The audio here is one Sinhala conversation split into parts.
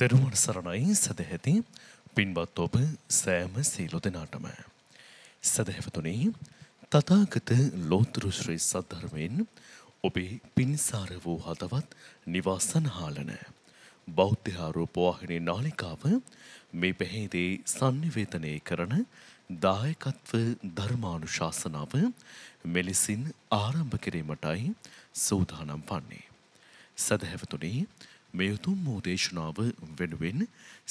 තෙරුවන් සරණයි සැදැහැති පින්වත් ඔබ සෑම සීලු දෙනාටම. සැදැහැවතුනේ තතාගත ලෝතෘශ්‍රී සද්ධර්මයෙන් ඔබේ පින්සාර වූ හදවත් නිවාසනහාලන. බෞද්ධහාරු පවාහිනි නාලිකාව මේ පැහේදේ සංනිවේතනය කරන දායකත්ව ධර්මානුශාසනාව මෙලෙසින් ආරම්භ කිරීමටයි සූදානම් වන්නේ. සැදැහැවතුනේ මේ උතුම් වූ දේශනාව වෙනුවෙන්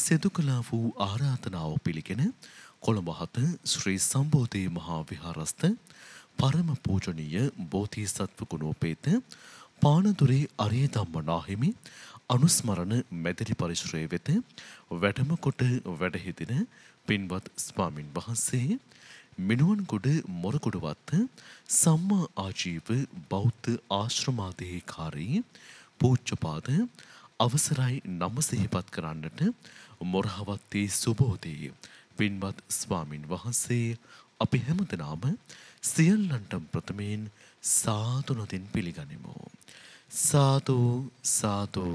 සිදු කළා වූ ආරාධනාව පිළිගෙන කොළඹ හත ශ්‍රී සම්බෝධි මහා විහාරස්ථ පරම පූජනීය බෝධිසත්ව ගුණෝපේත පානදුරේ අරිය ධම්මනාහිමි අනුස්මරණ මැදිරි පරිශ්‍රය වෙත වැඩම කොට වැඩහිදින පින්වත් ස්වාමින් වහන්සේ මිනුවන්ගොඩ මොරකොඩවත්ත සම්මා ආජීව බෞද්ධ ආශ්‍රමාදයේකාරී පූච්චපාද අවසරයි නම සිහිපත් කරන්නට මොරහවත්තේ සුබෝධයේ පින්වත් ස්වාමින් වහන්සේ අපි හැමදෙනාම සියල්ලන්ටම ප්‍රථමයෙන් සාදු නොතින් පිළිගනිමු. සාදු සාදු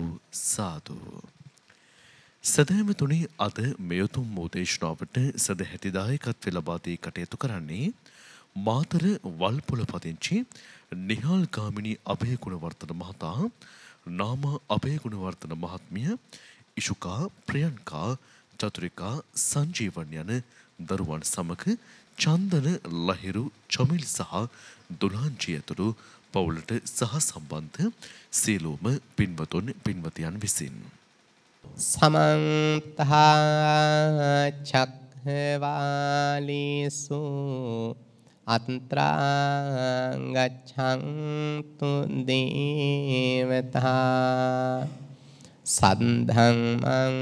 සාදු. සදහැමතුනි අද මෙයුතුම් මෝදේශනාවට සදහැතිදායකත්වය ලබා දී කටයුතු කරන්නේ මාතර වල්පොළ පදිංචි නිහාල් ගාමිණී අභයගුණවර්ධන මහතා නාම අභයගුණවර්තන මහත්මිය ඉෂුකා ප්‍රියන්කා චතුරිකා සංජීවන් යන දරුවන් සමග චන්දන ලහිරු චමිල් සහ දුරාංචි ඇතුළු පවුලට සහ සම්බන්ධ සියලූම පින්වතුන් පින්වතියන් විසින්. සමන්තහා චක්හවාලිසූ අත්‍රාගච්ඡන්තු දේවතා සද්ධම්මං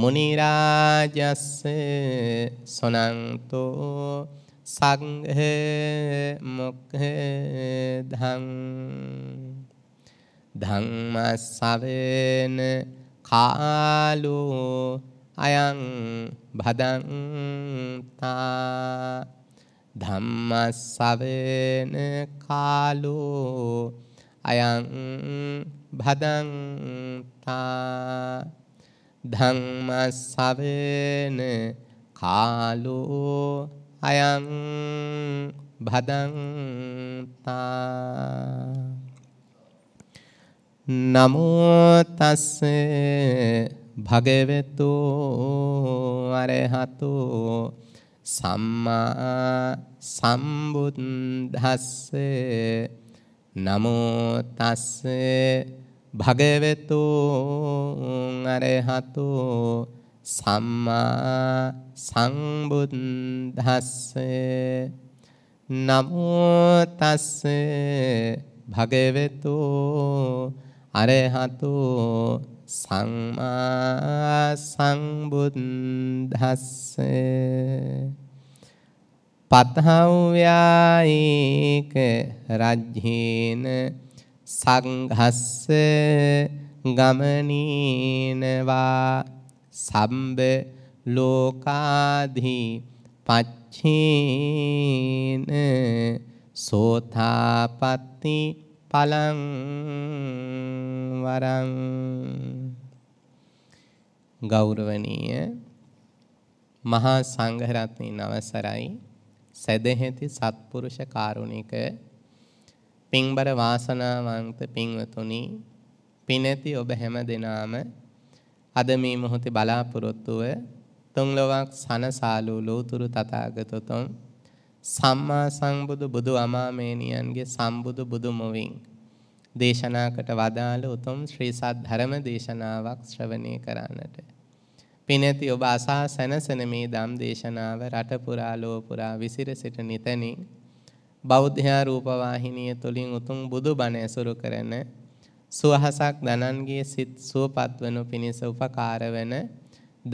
මුනි රාජස්ස සොනන්තෝ සංඝ මොක්ඛදං ධම්මස්සවෙන කාලෝ අයං භදන්තා ධම්මස්සවන කාලෝ අයං භදන්තා ධම්මස්සවන කාලෝ අයං භදන්තා නමෝ තස්ස භගවතු අරහතෝ සම්මා සම්බුද්දස්ස නමෝ තස්ස භගවතු අරහතෝ සම්මා සංබුද්දස්ස නමෝ තස්ස භගවතු අරහතෝ සම්මා සංබුද්දස්ස පතහව්‍යායේක රජ්ජේන සංඝස්ස ගමනීනවා සම්බ ලෝකාධි පච්චේන සෝතාපට්ටි පලං වරං ගෞරවනීය මහා සංඝ රත්නයේ අවසරයි සදැහැති සත්පුරුෂ කාරුණික පින්බර වාසනාවන්ත පින්වතුනි පිනැති ඔබ හැම දෙනාම අද මේ මොහොතේ බලාපොරොත්තුව තුන් ලොවක් සනසාලු ලෝතුරු තථාගතතුන් සම්මා සංබුදු බුදු අමාමේනියන්ගේ සම්බුදු බුදු මොවින් දේශනාකට වදාළ උතුම් ශ්‍රී සද්ධර්ම දේශනාවක් ශ්‍රවණය කරන්නට. පිනැති ඔබ අසා සැනසෙන මේ ධම් දේශනාව රට පුරා ලෝ පුරා විසිර සිට නිතනින් බෞද්ධයා රූපවාහිනිය තුලින් උතුම් බුදු බණ ඇසුරු කරන සුවහසක් දනන්ගේ සිත් සුවපත් වනු පිණිස උපකාර වන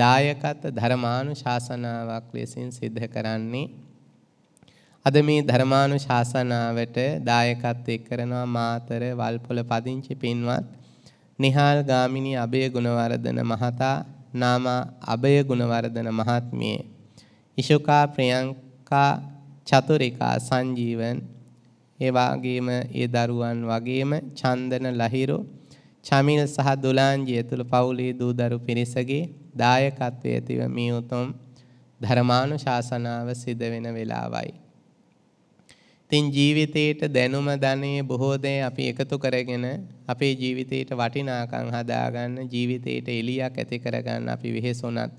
දායකත් ධර්මානුශාසනාවක් ලෙසින් සිද්ධ කරන්නේ අද මේ ධර්මානු ශාසනාවට දායකත්වය කරනවා මාතර වල්පොල පදිංචි පින්වත් නිහාල් ගාමිණී අභය ගුණවර්ධන මහතා නාම අභය ගුණවර්ධන මහත්මිය ඉෂුකා ප්‍රියංකා චතුරිකා සංජීවන් ඒ වගේම ඒ දරුවන් වගේම චන්දන ලහිරු චමිල් සහ දුලාංජි ඇතුළු පවුලේ දූ දරු පිරිසගේ දායකත්වය ඇතිව මේ උතුම් ධර්මානුශාසනාව සිද වෙන වෙලාවයි ඉතින් ජීවිතේට දැනුම ධනෙ බොහෝ දේ අපි එකතු කරගෙන අපේ ජීවිතේට වටිනාකම් හදාගන්න ජීවිතේට එළියක් ඇති කරගන්න අපි වෙහෙස උනත්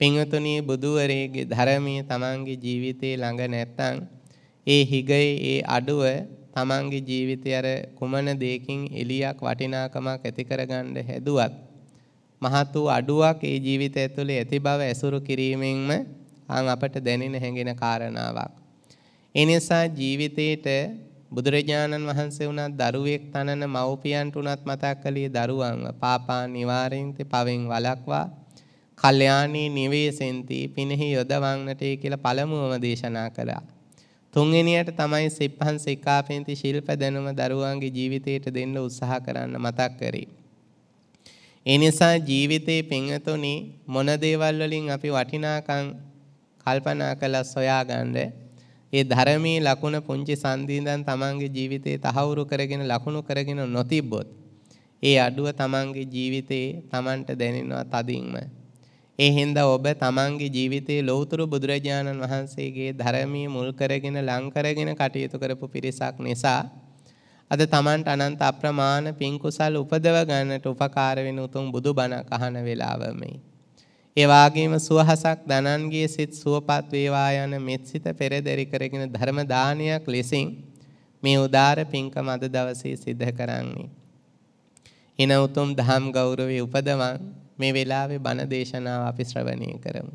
පින්වතුනි බුදුවරේගේ ධර්මයේ තමන්ගේ ජීවිතේ ළඟ නැත්තම් ඒ හිගයේ ඒ අඩුව තමන්ගේ ජීවිතය අර කුමන දෙයකින් එළියක් වටිනාකමක් ඇති කරගන්න හැදුවත් මහත් වූ අඩුවක් ඒ ජීවිතය ඇතුලේ ඇති බව ඇසුරු කිරීමෙන්ම ආන් අපට දැනෙන හැඟෙන කාරණාවක් ඒ නිසා ජීවිතේට බුදුරජාණන් වහන්සේ වුණත් දරුවෙක් තනන මව්පියන්ට උනත් මතක් කළේ දරුවන්ව පාපා නිවාරෙන් පවෙන් වලක්වා කල්යාණී නිවේසෙන්ති පිනෙහි යොදවන්නටේ කියලා පළමුවම දේශනා කළා. තුන්වෙනියට තමයි සිප්පන් සිකාපෙන්ති ශිල්ප දැනුම දරුවන්ගේ ජීවිතයට දෙන්න උත්සාහ කරන්න මතක් කරේ. ඒ නිසා ජීවිතේ පින්වතුනි මොන දේවල් වලින් අපි වටිනාකම් කල්පනා කළා සොයාගන්න ඒ ධර්මයේ ලකුණ පුංචි සංදීඳන් තමන්ගේ ජීවිතේ තහවුරු කරගෙන ලකුණු කරගෙන නොතිබ්බොත් ඒ අඩුව තමන්ගේ ජීවිතේ තමන්ට දැනෙනවා තදින්ම. ඒ හින්දා ඔබ තමන්ගේ ජීවිතේ ලෞතර බුදුරජාණන් වහන්සේගේ ධර්මයේ මුල් කරගෙන ලං කරගෙන කටයුතු කරපු පිරිසක් නිසා අද තමන්ට අනන්ත අප්‍රමාණ පින් කුසල් උපදව ගන්නට උපකාර වෙන උතුම් බුදුබණ අහන වේලාව මේ. ඒ වාගේම සුවහසක් දනන්ගේ සිත් සුවපත් වේවා යන මෙත්සිත පෙරදරි කරගෙන ධර්ම දානයක් ලෙසින් මේ උදාර පින්කම අද දවසේ සිද්ධ කරන්නේ. එන උතුම් දහම් ගෞරවයේ උපදවන් මේ වෙලාවේ බණ දේශනාව අපි ශ්‍රවණය කරමු.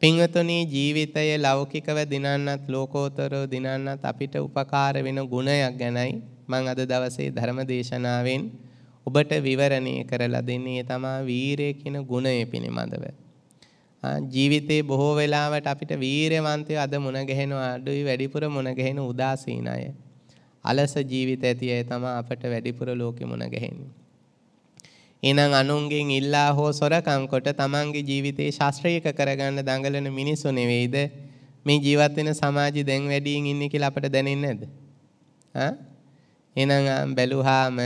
පින්වතුනි ජීවිතය ලෞකිකව දිනන්නත් ලෝකෝත්තරව දිනන්නත් අපිට උපකාර වෙන ගුණයක් ගැනයි මම අද දවසේ ධර්ම දේශනාවෙන් ඔබට විවරණය කරලා දෙන්නේ තමා වීරය කියන ගුණය පිළිබඳව. ජීවිතේ බොහෝ වෙලාවට අපිට වීරවන්තය අද මුණ ගැහෙනවා අඩුයි වැඩිපුර මුණ ගැහෙන උදාසීන අය. අලස ජීවිත ඇති අය තමා අපට වැඩිපුර ලෝකෙ මුණ ගැහෙන්නේ. එහෙනම් අනුන්ගෙන් ඉල්ලා හෝ සොරකම් කොට තමන්ගේ ජීවිතේ ශාස්ත්‍රීයක කරගන්න දඟලන මිනිස්සු නෙවෙයිද මේ ජීවත් වෙන සමාජي දැන් වැඩියෙන් ඉන්නේ කියලා අපට දැනෙන්නේ නැද්ද? ආ එහෙනම් බැලුවාම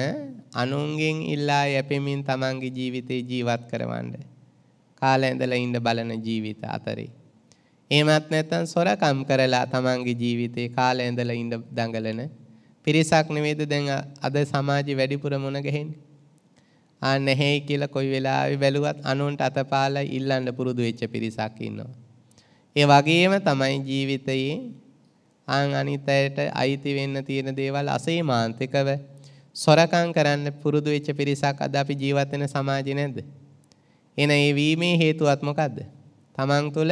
අනුන්ගෙන් ඉල්ලා යැපෙමින් තමන්ගේ ජීවිතේ ජීවත් කරවන්න. කාලය ඉඳලා ඉඳ බලන ජීවිත අතරේ. එහෙමත් නැත්නම් සොරකම් කරලා තමන්ගේ ජීවිතේ කාලය ඉඳලා ඉඳ දඟලන පිරිසක් නෙවෙයිද දැන් අද සමාජේ වැඩිපුර මුණ ගැහෙන්නේ. ආ නැහැයි කියලා කොයි වෙලාවෙ බැලුවත් අනුන්ට අතපාලා ඉල්ලන්න පුරුදු වෙච්ච පිරිසක් ඉන්නවා. ඒ වගේම තමයි ජීවිතයේ ආන් අනිත් අයට අයිති වෙන්න තියෙන දේවල් අසීමාන්තිකව සොරකම් කරන්න පුරුදු වෙච්ච පිරිසක් අද අපි ජීවත් වෙන සමාජේ නැද්ද? එන ඒ වීමේ හේතුවත් මොකද්ද? Taman තුල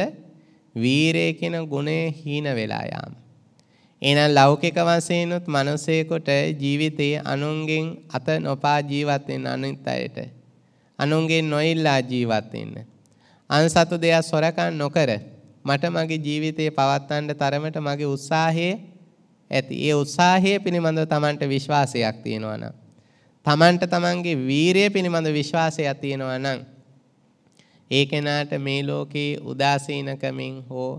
වීරය කියන ගුණය හීන වෙලා යාම. එහෙනම් ලෞකික වශයෙන්ුත් මිනිසෙකුට ජීවිතයේ අනුන්ගෙන් අත නොපා ජීවත් වෙන අනිත් අයට අනුන්ගෙන් නොඉල්ලා ජීවත් වෙන්න. අන්සතු දෙයක් සොරකම් නොකර මට මගේ ජීවිතේ පවත්වන්න තරමට මගේ උත්සාහය ඇති. ඒ උත්සාහය පිළිබඳව Tamanට විශ්වාසයක් තියෙනවා නම් Tamanට Tamanගේ වීරිය පිළිබඳ විශ්වාසයක් තියෙනවා නම් ඒ කෙනාට මේ ලෝකේ උදාසීනකමින් හෝ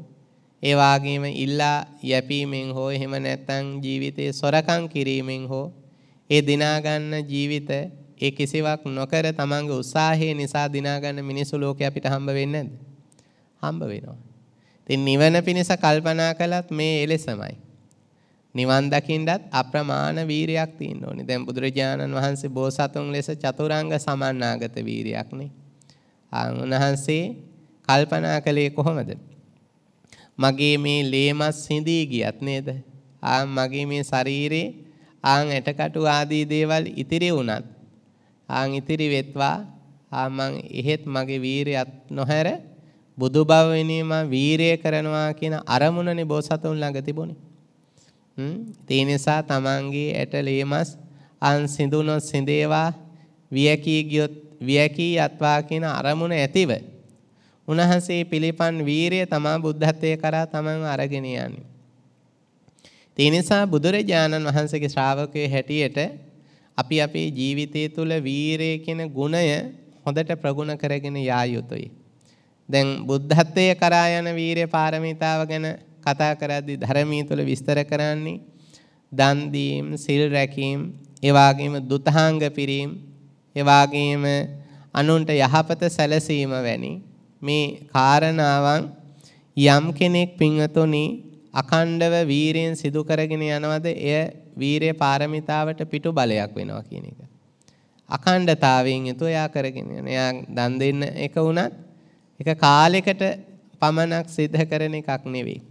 ඒ වාගේම ඉල්ලා යැපීමෙන් හෝ එහෙම නැත්නම් ජීවිතේ සොරකම් කිරීමෙන් හෝ ඒ දිනා ගන්න ජීවිත ඒ කිසිවක් නොකර තමන්ගේ උත්සාහය නිසා දිනා ගන්න මිනිස්සු ලෝකේ අපිට හම්බ වෙන්නේ නැද්ද? හම්බ වෙනවා. ඉතින් නිවන පිණිස කල්පනා කළත් මේ එලෙසමයි. නිවන් දකින්නත් අප්‍රමාණ වීරයක් තියෙන්න ඕනේ. දැන් බුදුරජාණන් වහන්සේ බෝසතුන් ලෙස චතුරාංග සමන්නාගත වීරයක්නේ. ආන්වහන්සේ කල්පනා කළේ කොහොමද? මගේ මේ ලේමස් හිඳී ගියත් නේද? ආන් මගේ මේ ශරීරේ ආන් ඇටකටු ආදී දේවල් ඉතිරි වුණත් ආන් ඉතිරි වෙත්වා ආ මං එහෙත් මගේ වීරයත් නොහැර බුදු බව වෙනීම වීරය කරනවා කියන අරමුණනේ බෝසතුන් ළඟ තිබුණේ. හ්ම්. ඒ නිසා තමන්ගේ ඇට ලේමස් අන් සිඳුනොත් සිඳේවා වියකී ගියොත් වියකී යත්වා කියන අරමුණ ඇතිව උන්වහන්සේ පිළිපන් වීරය තමා බුද්ධත්වයේ කරා තමන් අරගෙන යන්නේ. ඒ නිසා බුදුරජාණන් වහන්සේගේ ශ්‍රාවකයේ හැටියට අපි අපේ ජීවිතය තුළ වීරය කියන ගුණය හොඳට ප්‍රගුණ කරගෙන යා යුතුයි. දැන් බුද්ධත්වයේ කරා යන වීරිය පාරමිතාව ගැන කතා කරද්දී ධර්මීය තුල විස්තර කරන්නේ දන් දීම්, සිල් රැකීම, ඒ වගේම දුතහාංග පිරීම, ඒ වගේම අනුන්ට යහපත සැලසීම වැනි මේ කාරණාවන් යම් කෙනෙක් පින්වතුනි අකණ්ඩව වීරයෙන් සිදු කරගෙන යනවද එය වීරය පාරමිතාවට පිටු බලයක් වෙනවා කියන එක. අකණ්ඩතාවයෙන් යුතුව එයා කරගෙන යන. එයා දන් දෙන්න එක වුණත් ඒක කාලයකට පමණක් සිද්ධ කරන එකක් නෙවෙයි.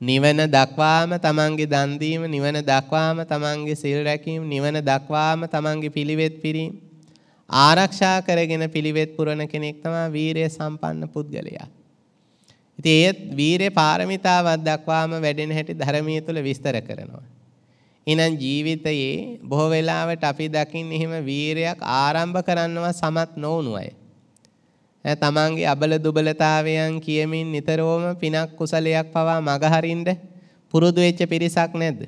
නිවන දක්වාම තමන්ගේ දන් දීම, නිවන දක්වාම තමන්ගේ සිල් රැකීම, නිවන දක්වාම තමන්ගේ පිළිවෙත් පිරීම ආරක්ෂා කරගෙන පිළිවෙත් පුරන කෙනෙක් තමයි වීරය සම්පන්න පුද්ගලයා. ඉතින් ඒත් වීරේ පාරමිතාවක් දක්වාම වැඩෙන හැටි ධර්මයේ තුල විස්තර කරනවා. එහෙනම් ජීවිතයේ බොහෝ වෙලාවට අපි දකින්නේ එහෙම වීරයක් ආරම්භ කරන්නවා සමත් නොවුණු අය. තමන්ගේ අබල දුබලතාවයන් කියමින් නිතරම පිනක් කුසලයක් පවා මගහරින්න පුරුදු වෙච්ච පිරිසක් නැද්ද?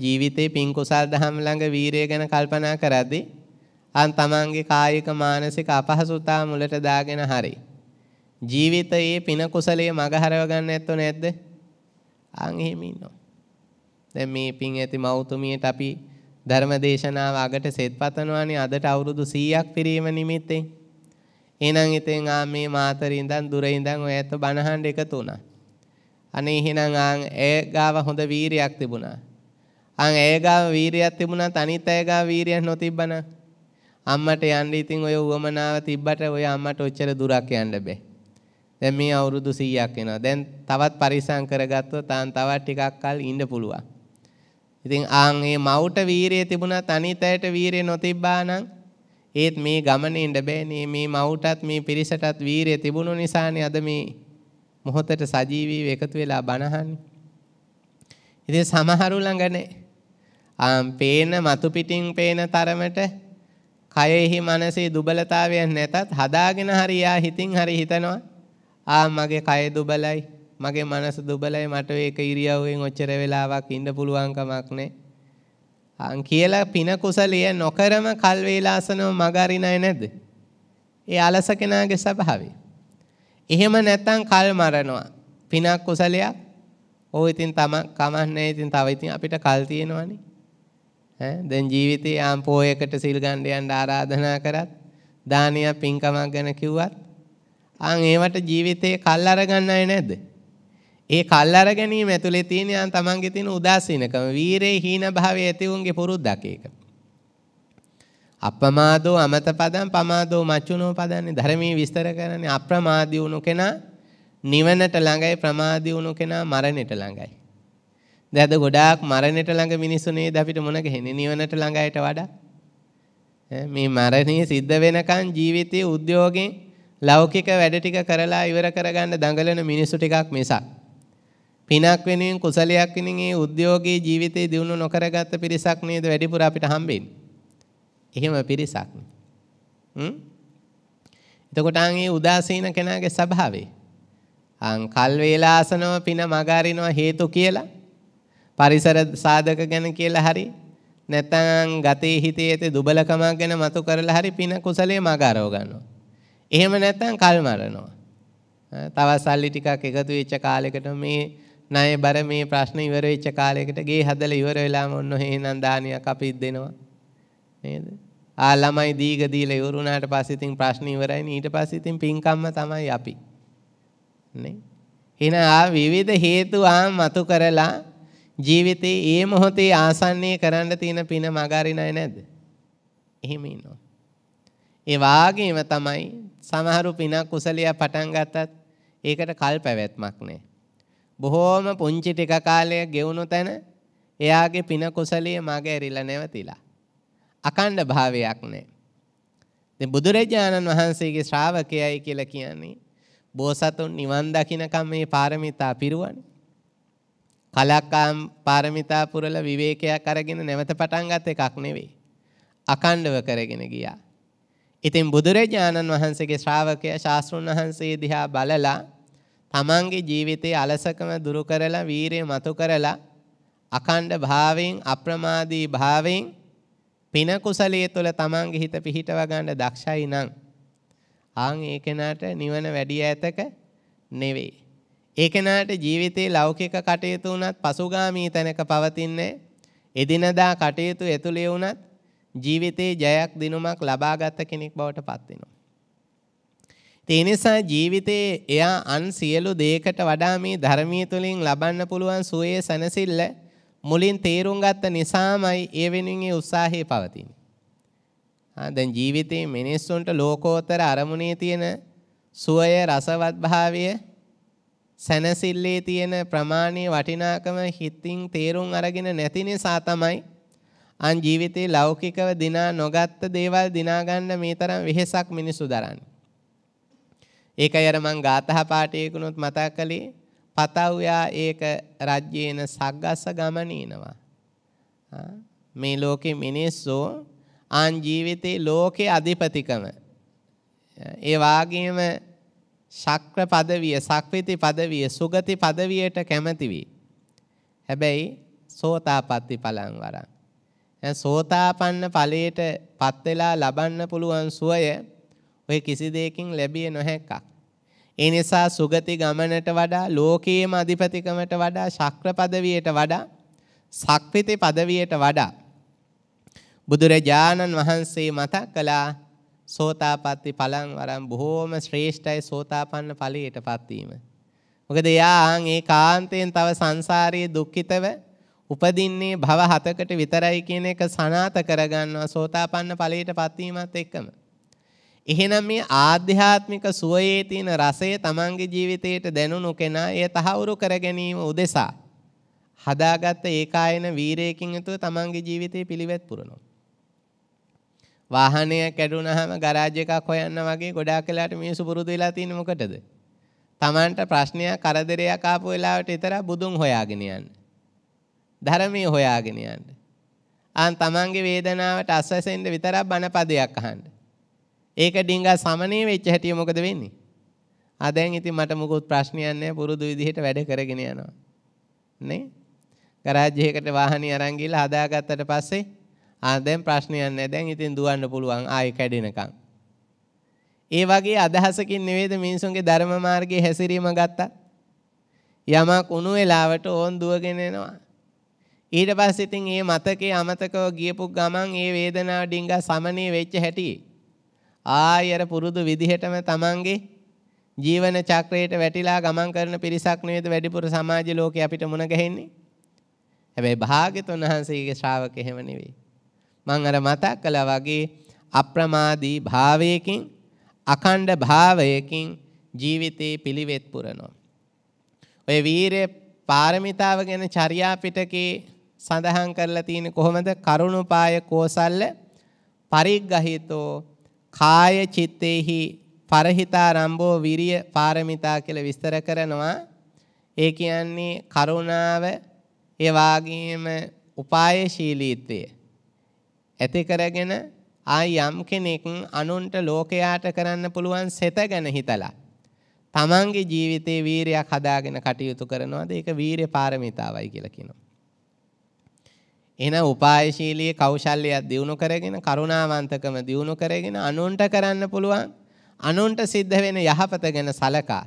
ජීවිතේ පින් කුසල් දහම් ළඟ වීරය ගැන කල්පනා කරද්දී අන් තමන්ගේ කායික මානසික අපහසුතා මුලට දාගෙන හරි. ජීවිතයේ පින කුසලයේ මගහරව ගන්න ඇත්තෝ නැද්ද? අන් එහෙම ඉන්නවා. දැන් මේ පින් ඇති මෞතුමියට අපි ධර්මදේශනාව අගට සෙත්පතනවානේ අදට අවුරුදු 100ක් පිරීම නිමිත්තෙන්. එහෙනම් ඉතින් ආ මේ මාතරේ ඉඳන් දුර ඉඳන් ඔය ඇත්ත බනහන් එකතු වුණා. අනේ එහෙනම් ආන් ඒ ගාව හොඳ වීරියක් තිබුණා. ආන් ඒ ගාව වීරියක් තිබුණා තනිත් ඒ ගාව වීරියක් නොතිබ්බනම් අම්මට යන්න ඉතින් ඔය උවමනාව තිබ්බට ඔය අම්මට ඔච්චර දුරක් යන්න බෑ. දැන් මේ අවුරුදු 100ක් වෙනවා. දැන් තවත් පරිසම් කරගත්තොත් තාන් තවත් ටිකක් කල් ඉන්න පුළුවන්. ඉතින් ආන් මේ මවුට වීරිය තිබුණත් අනිත් අයට වීරිය නොතිබ්බා නම් ඒත් මේ ගමනේ ඉඳ බෑනේ මේ මවුටත් මේ පිරිසටත් වීරිය තිබුණු නිසානේ අද මේ මොහොතට සජීවීව එකතු වෙලා බණහන්නේ. ඉතින් සමහරු ළඟනේ ආම් පේන මතු පිටින් පේන තරමට කයෙහි මනසේ දුබලතාවයක් නැතත් හදාගෙන හරියා හිතින් හරි හිතනවා ආ මගේ කය දුබලයි මගේ මනස දුබලයි මට ඒක ඉරියව්වෙන් ඔච්චර වෙලාවක් ඉන්න පුළුවන් කමක් නැහැ කියලා පින කුසලය නොකරම කල් වේලාසනෝ මග අරිණය නැද්ද? ඒ අලස කෙනාගේ ස්වභාවය. එහෙම නැත්නම් කල් මරනවා. පිනක් කුසලයක්. ඕ ඉතින් තම කමන්නේ ඉතින් තව ඉතින් අපිට කල් තියෙනවනේ. ඈ දැන් ජීවිතේ ආම් පොයකට සිල් ගන්න යන්න ආරාධනා කරත් දානිය පින්කමක් ගැන කිව්වත් ආන් ඒවට ජීවිතේ කල් අරගන්නයි නැද්ද? ඒ කල් අර ගැනීම ඇතුලේ තියෙන යන් තමන්ගේ තියෙන උදාසීනකම වීරේ හීන භාවයේ ඇති උන්ගේ පුරුද්දක් ඒක. අපමාදෝ අමත පදං පමාදෝ මච්චුනෝ පදන්නේ ධර්මයේ විස්තර කරන්නේ අප්‍රමාදී වුණු කෙනා නිවනට ළඟයි ප්‍රමාදී වුණු කෙනා මරණයට ළඟයි. දැන් අද ගොඩාක් මරණයට ළඟ මිනිස්සු නේද අපිට මොන ගහන්නේ නිවනට ළඟයට වඩා. මේ මරණේ සිද්ධ වෙනකන් ජීවිතයේ උද්‍යෝගෙන් ලෞකික වැඩ ටික කරලා ඉවර කරගන්න දඟලන මිනිස්සු ටිකක් මිසක් පිනක් වෙනුවෙන් කුසලයක් වෙනුවෙන් මේ උද්‍යෝගී ජීවිතේ දිනු නොකරගත්ත පිරිසක් නේද වැඩිපුර අපිට හම්බෙන්නේ. එහෙම පිරිසක්. හ්ම්. එතකොට ආන් මේ උදාසීන කෙනාගේ ස්වභාවය. ආන් කල් වේලාසනව පින මගාරිනව හේතු කියලා පරිසර සාධක ගැන කියලා හරි නැත්නම් ගතේ හිතේ ඇති දුබලකමක් ගැන මතු කරලා හරි පින කුසලයේ මගාරව ගන්නවා. එහෙම නැත්නම් කල් මරනවා. තව සල්ලි ටිකක් එකතු වෙච්ච කාලයකට මේ ණය බර මේ ප්‍රශ්න ඉවර වෙච්ච කාලයකට ගේ හදලා ඉවර වෙලාම ඔන්න එහෙනම් දානියක් අපි දෙනවා නේද ආ ළමයි දීග දීලා ඉවර වුණාට පස්සේ ඉතින් ප්‍රශ්න ඉවරයි ඊට පස්සේ ඉතින් පින්කම්ම තමයි අපි නේ එහෙනම් ආ විවිධ හේතු ආ මතු කරලා ජීවිතේ ඒ මොහොතේ ආසන්නයේ කරන්න තියෙන පින මගරිනයි නැද්ද එහෙම ඉන්නවා ඒ වාගේම තමයි සමහරු පිනක් කුසලිය පටන් ගත්තත් ඒකට කල් පැවැත්මක් නැහැ බොහෝම පුංචි ටික කාලයක් ගෙවුණු තැන එයාගේ පින කුසලයේ මග ඇරිලා නැවතිලා. අකණ්ඩ භාවයක් නැහැ. ඉතින් බුදුරජාණන් වහන්සේගේ ශ්‍රාවකයයි කියලා කියන්නේ බෝසතුන් නිවන් දකින්නකම් මේ පාරමිතා පිරුවනේ. කලක්කාම් පාරමිතා පුරල විවේකයක් අරගෙන නැවත පටන් ගත් එකක් නෙවෙයි. අකණ්ඩව කරගෙන ගියා. ඉතින් බුදුරජාණන් වහන්සේගේ ශ්‍රාවකයා ශාස්ත්‍රුන් වහන්සේ දිහා බලලා තමන්ගේ ජීවිතයේ අලසකම දුරු කරලා වීරිය මතු කරලා අකණ්ඩ භාවයෙන් අප්‍රමාදී භාවයෙන් පින කුසලයේ තුල තමන්ගේ හිත පිහිටව ගන්න දක්ෂයි නම් ආන් ඒ කෙනාට නිවන වැඩි ඈතක නෙවෙයි. ඒ කෙනාට ජීවිතේ ලෞකික කටයුතු උනත් පසුගාමී තැනක පවතින්නේ එදිනදා කටයුතු ඇතුළේ උනත් ජීවිතේ ජයක් දිනුමක් ලබාගත් කෙනෙක් බවට පත් වෙනවා. ඒ නිසා ජීවිතයේ එයා අන් සියලු දේකට වඩා මේ ධර්මයේ තුලින් ලබන්න පුළුවන් සුවේ සැනසෙල්ල මුලින් තේරුම් ගත්ත නිසාමයි ඒ වෙනුවෙන් උත්සාහය පවතින්නේ. ආ දැන් ජීවිතේ මිනිස්සුන්ට ලෝකෝත්තර අරමුණේ තියෙන සුවය රසවත් භාවය සැනසෙල්ලේ තියෙන ප්‍රමාණයේ වටිනාකම හිතින් තේරුම් අරගෙන නැති නිසා තමයි අන් ජීවිතේ ලෞකිකව දිනා නොගත් දේවල් දිනා ගන්න මේ තරම් වෙහෙසක් මිනිසු දරන්නේ. ඒකයි අර මං ගාථා පාඨයකුනොත් මතක් කළේ පතව්‍යා ඒක රජ්‍යේන සග්ගස ගමනිනවා. මේ ලෝකේ මිනිස්සෝ ආන් ජීවිතේ ලෝකේ අධිපතිකම ඒ වාගේම ශක්‍ර පදවිය, සක්විති පදවිය, සුගති පදවියට කැමති වී. හැබැයි සෝතාපට්ටි ඵලං වරන්. සෝතාපන්න ඵලයට පත් වෙලා ලබන්න පුළුවන් සුවය ඔය කිසි දෙයකින් ලැබිය නොහැකක්. ඒ නිසා සුගති ගමනට වඩා ලෝකයේම අධිපතිකමට වඩා ශක්‍ර පදවියට වඩා සක්විති පදවියට වඩා බුදුරජාණන් වහන්සේ මතක් කළා සෝතාපට්ටි ඵලං වරම් බොහෝම ශ්‍රේෂ්ඨයි සෝතාපන්න ඵලයටපත් වීම. මොකද යා ඒ කාන්තයෙන් තව සංසාරයේ දුක්ඛිතව උපදින්නේ භව හතකට විතරයි කියන එක සනාත කරගන්නවා සෝතාපන්න ඵලයටපත් වීමත් එක්කම. එහෙනම් මේ ආධ්‍යාත්මික සුවයේ තියෙන රසය තමන්ගේ ජීවිතයට දැනුණු කෙනා එය තහවුරු කර ගැනීම උදෙසා හදාගත්ත ඒකායන වීරයකින් යුතුව තමන්ගේ ජීවිතේ පිළිවෙත් පුරනවා. වාහනය කැඩුනහම ගරාජ් එකක් හොයන්න වගේ ගොඩාක් වෙලාට මිනිස්සු පුරුදු වෙලා තියෙන්නේ මොකටද? තමන්ට ප්‍රශ්නයක් කරදරයක් ආපු වෙලාවට විතර බුදුන් හොයාගෙන යන්න. ධර්මයේ හොයාගෙන යන්න. ආන් තමන්ගේ වේදනාවට අස්වැසෙන්න විතරක් බණපදයක් අහන්න. ඒක ඩිංගා සමනේ වෙච්ච හැටි මොකද වෙන්නේ? ආ දැන් ඉතින් මට මොකොත් ප්‍රශ්නයක් නැහැ පුරුදු විදිහට වැඩ කරගෙන යනවා. නේ? ගරාජ් එකකට වාහනේ අරන් ගිහලා හදාගත්තට පස්සේ ආ දැන් ප්‍රශ්නයක් නැහැ. දැන් ඉතින් දුවන්න පුළුවන් ආයේ කැඩෙනකම්. ඒ වගේ අදහසකින් නෙවෙයිද මිනිසුන්ගේ ධර්ම මාර්ගයේ හැසිරීම ගත්තා. යමක් උණු වෙලාවට ඕන් දුවගෙන එනවා. ඊට පස්සේ ඉතින් මේ මතකේ අමතකව ගියපු ගමන් මේ වේදනාව ඩිංගා සමනේ වෙච්ච හැටි ආයර පුරුදු විදිහටම තමන්ගේ ජීවන චක්‍රයට වැටිලා ගමන් කරන පිරිසක් නේද වැඩිපුර සමාජ ලෝකේ අපිට මුණ ගැහෙන්නේ. හැබැයි භාග්‍යතුන් වහන්සේගේ ශ්‍රාවක එහෙම නෙවෙයි. මම අර මතක් කළා වගේ අප්‍රමාදී භාවයකින් අකණ්ඩ භාවයකින් ජීවිතේ පිළිවෙත් පුරනවා. ඔය වීරය පාරමිතාව ගැන චර්යා පිටකේ සඳහන් කරලා තියෙන්නේ කොහොමද? කරුණෝපාය කෝසල්ල පරිග්ගහිතෝ කාය චිත්තේහි පරහිතාරම්භෝ විරිය පාරමිතා කියලා විස්තර කරනවා. ඒ කියන්නේ කරුණාව ඒ වාගේම උපායශීලීත්වය ඇති කරගෙන ආයි යම් කෙනෙක් අනුන්ට ලෝකයාට කරන්න පුළුවන් සෙත ගැන හිතලා තමන්ගේ ජීවිතේ වීරයක් හදාගෙන කටයුතු කරනවාද ඒක වීරය පාරමිතාවයි කියලා කියනවා. එන උපායශීලී කෞශල්‍යයක් දිනු කරගෙන කරුණාවන්තකම දිනු කරගෙන අනුන්ට කරන්න පුළුවන් අනුන්ට සිද්ධ වෙන යහපත ගැන සලකා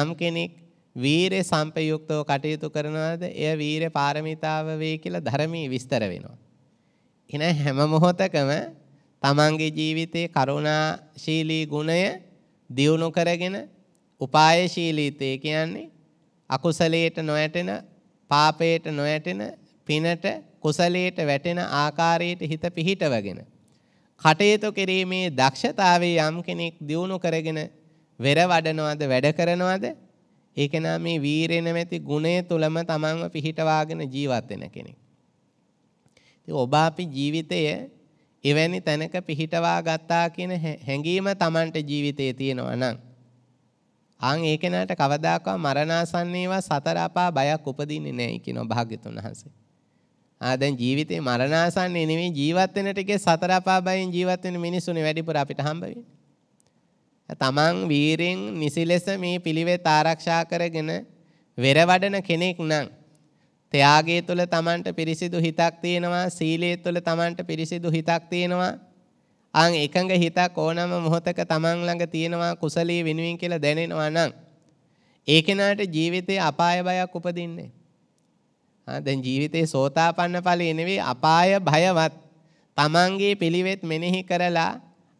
යම් කෙනෙක් වීරේ සම්පයුක්තව කටයුතු කරනවාද එය වීර පාරමිතාව වේ කියලා ධර්මී විස්තර වෙනවා. එන හැම මොහොතකම තමන්ගේ ජීවිතයේ කරුණාශීලී ගුණය දියුණු කරගෙන උපායශීලීත්වය කියන්නේ අකුසලයට නොයැටෙන පාපයට නොයැටෙන පිනට කුසලයට වැටෙන ආකාරයට හිත පිහිටවගෙන කටයුතු කිරීමේ දක්ෂතාවයේ යම් කෙනෙක් දියුණු කරගෙන වෙර වඩනවද වැඩ කරනවද ඒක නම් මේ වීරය නැමැති ගුණය තුලම තමන්ව පිහිටවාගෙන ජීවත් වෙන කෙනෙක්. ඉතින් ඔබ අපි ජීවිතය එවැනි තැනක පිහිටවා ගත්තා කියන හැඟීම තමන්ට ජීවිතයේ තියෙනවා නම් ආන් ඒ කෙනාට කවදාකවත් මරණාසන්නේවා සතර අපා බයක් උපදින්නේ නැහැ කියනවා භාග්‍යතුන් වහන්සේ. ආ දැන් ජීවිතේ මරණාසන්නේ නෙමෙයි ජීවත් වෙන ටිකේ සතර අපාබයෙන් ජීවත් වෙන මිනිස්සුනේ වැඩිපුර අපිට හම්බ වෙන්නේ. තමන් වීරෙන් නිසිලෙස මේ පිළිවෙත් ආරක්ෂා කරගෙන වෙර වඩන කෙනෙක් නම් ත්‍යාගය තුළ තමන්ට පිරිසිදු හිතක් තියෙනවා සීලය තුළ තමන්ට පිරිසිදු හිතක් තියෙනවා අන් එකඟ හිතක් ඕනම මොහොතක තමන් ළඟ තියෙනවා කුසලී වෙනුවෙන් කියලා දැනෙනවා නම් ඒ කෙනාට ජීවිතේ අපාය බයක් උපදින්නේ දැන් ජීවිතේ සෝතාපන්න ඵලයේ නෙවෙයි අපාය භයවත් තමන්ගේ පිළිවෙත් මෙනෙහි කරලා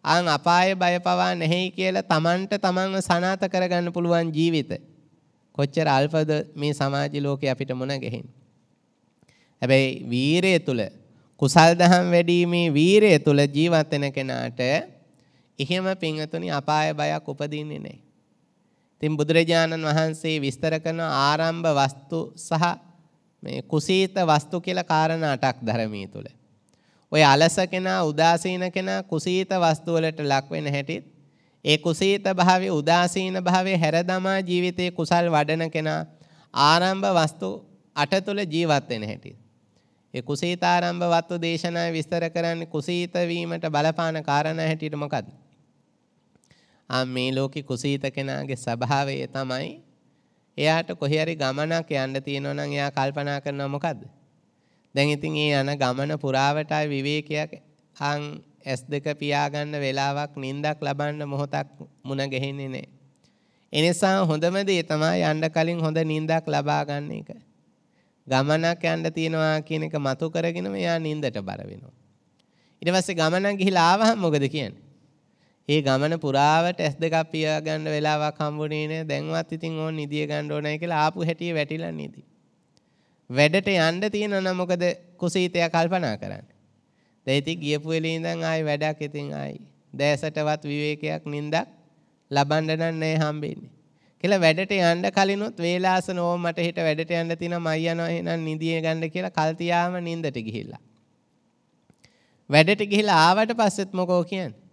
ආන් අපාය බය පවා නැහැයි කියලා තමන්ට තමන්ව සනාත කරගන්න පුළුවන් ජීවිත. කොච්චර අල්පද මේ සමාජ ලෝකේ අපිට මුණ ගැහෙන්නේ. හැබැයි වීරය තුල කුසල් දහම් වැඩිීමේ වීරය තුල ජීවත් වෙන කෙනාට එහෙම පිංගතුනි අපාය බයක් උපදින්නේ නැහැ. ඉතින් බුදුරජාණන් වහන්සේ විස්තර කරන ආරම්භ වස්තු සහ මේ කුසීත වස්තු කියලා කාරණා අටක් ධර්මයේ තුල. ඔය අලස කෙනා, උදාසීන කෙනා කුසීත වස්තු වලට ලක් වෙන හැටිත්, ඒ කුසීත භාවයේ උදාසීන භාවයේ හැරදමා ජීවිතයේ කුසල් වඩන කෙනා ආරම්භ වස්තු අට තුල ජීවත් වෙන හැටිත්. ඒ කුසීත ආරම්භ වස්තු දේශනාවේ විස්තර කරන්නේ කුසීත වීමට බලපාන කාරණා හැටියට මොකද්ද? ආ මේ ලෝකේ කුසීත කෙනාගේ ස්වභාවය තමයි එයාට කොහේ හරි ගමනක් යන්න තියෙනවා නම් එයා කල්පනා කරනවා මොකද්ද? දැන් ඉතින් ඒ යන ගමන පුරාවට විවේකයක් අන් S2 පියාගන්න වෙලාවක් නිින්දක් ලබන්න මොහොතක් මුණ ගැහෙන්නේ නැහැ. එනිසා හොඳම දේ තමයි යන්න කලින් හොඳ නිින්දක් ලබා ගන්න එක. ගමනක් යන්න තියෙනවා කියන එක මතු කරගෙනම එයා නිින්දට බර වෙනවා. ඊට පස්සේ ගමනක් ගිහිලා ආවහම මොකද කියන්නේ? ඒ ගමන පුරාවට ඇස් දෙකක් පියා ගන්න වෙලාවක් හම්බුනේ නෑ. දැන්වත් ඉතින් ඕන් නිදිය ගන්න ඕනයි කියලා ආපු හැටියේ වැටිලා නිදි. වැඩට යන්න තියෙනවා නම් මොකද කුසීතය කල්පනා කරන්නේ. දැන් ඉතින් ගියපු වෙලේ ඉඳන් ආයි වැඩක් ඉතින් ආයි දැසටවත් විවේකයක් නින්දක් ලබන්න නෑ හම්බෙන්නේ. කියලා වැඩට යන්න කලිනුත් වේලාසන ඕ මට හිට වැඩට යන්න තියෙනවා මයි යනවා එහෙනම් නිදිය ගන්න කියලා කල් තියාම නින්දට ගිහිල්ලා. වැඩට ගිහිල්ලා ආවට පස්සෙත් මොකෝ කියන්නේ?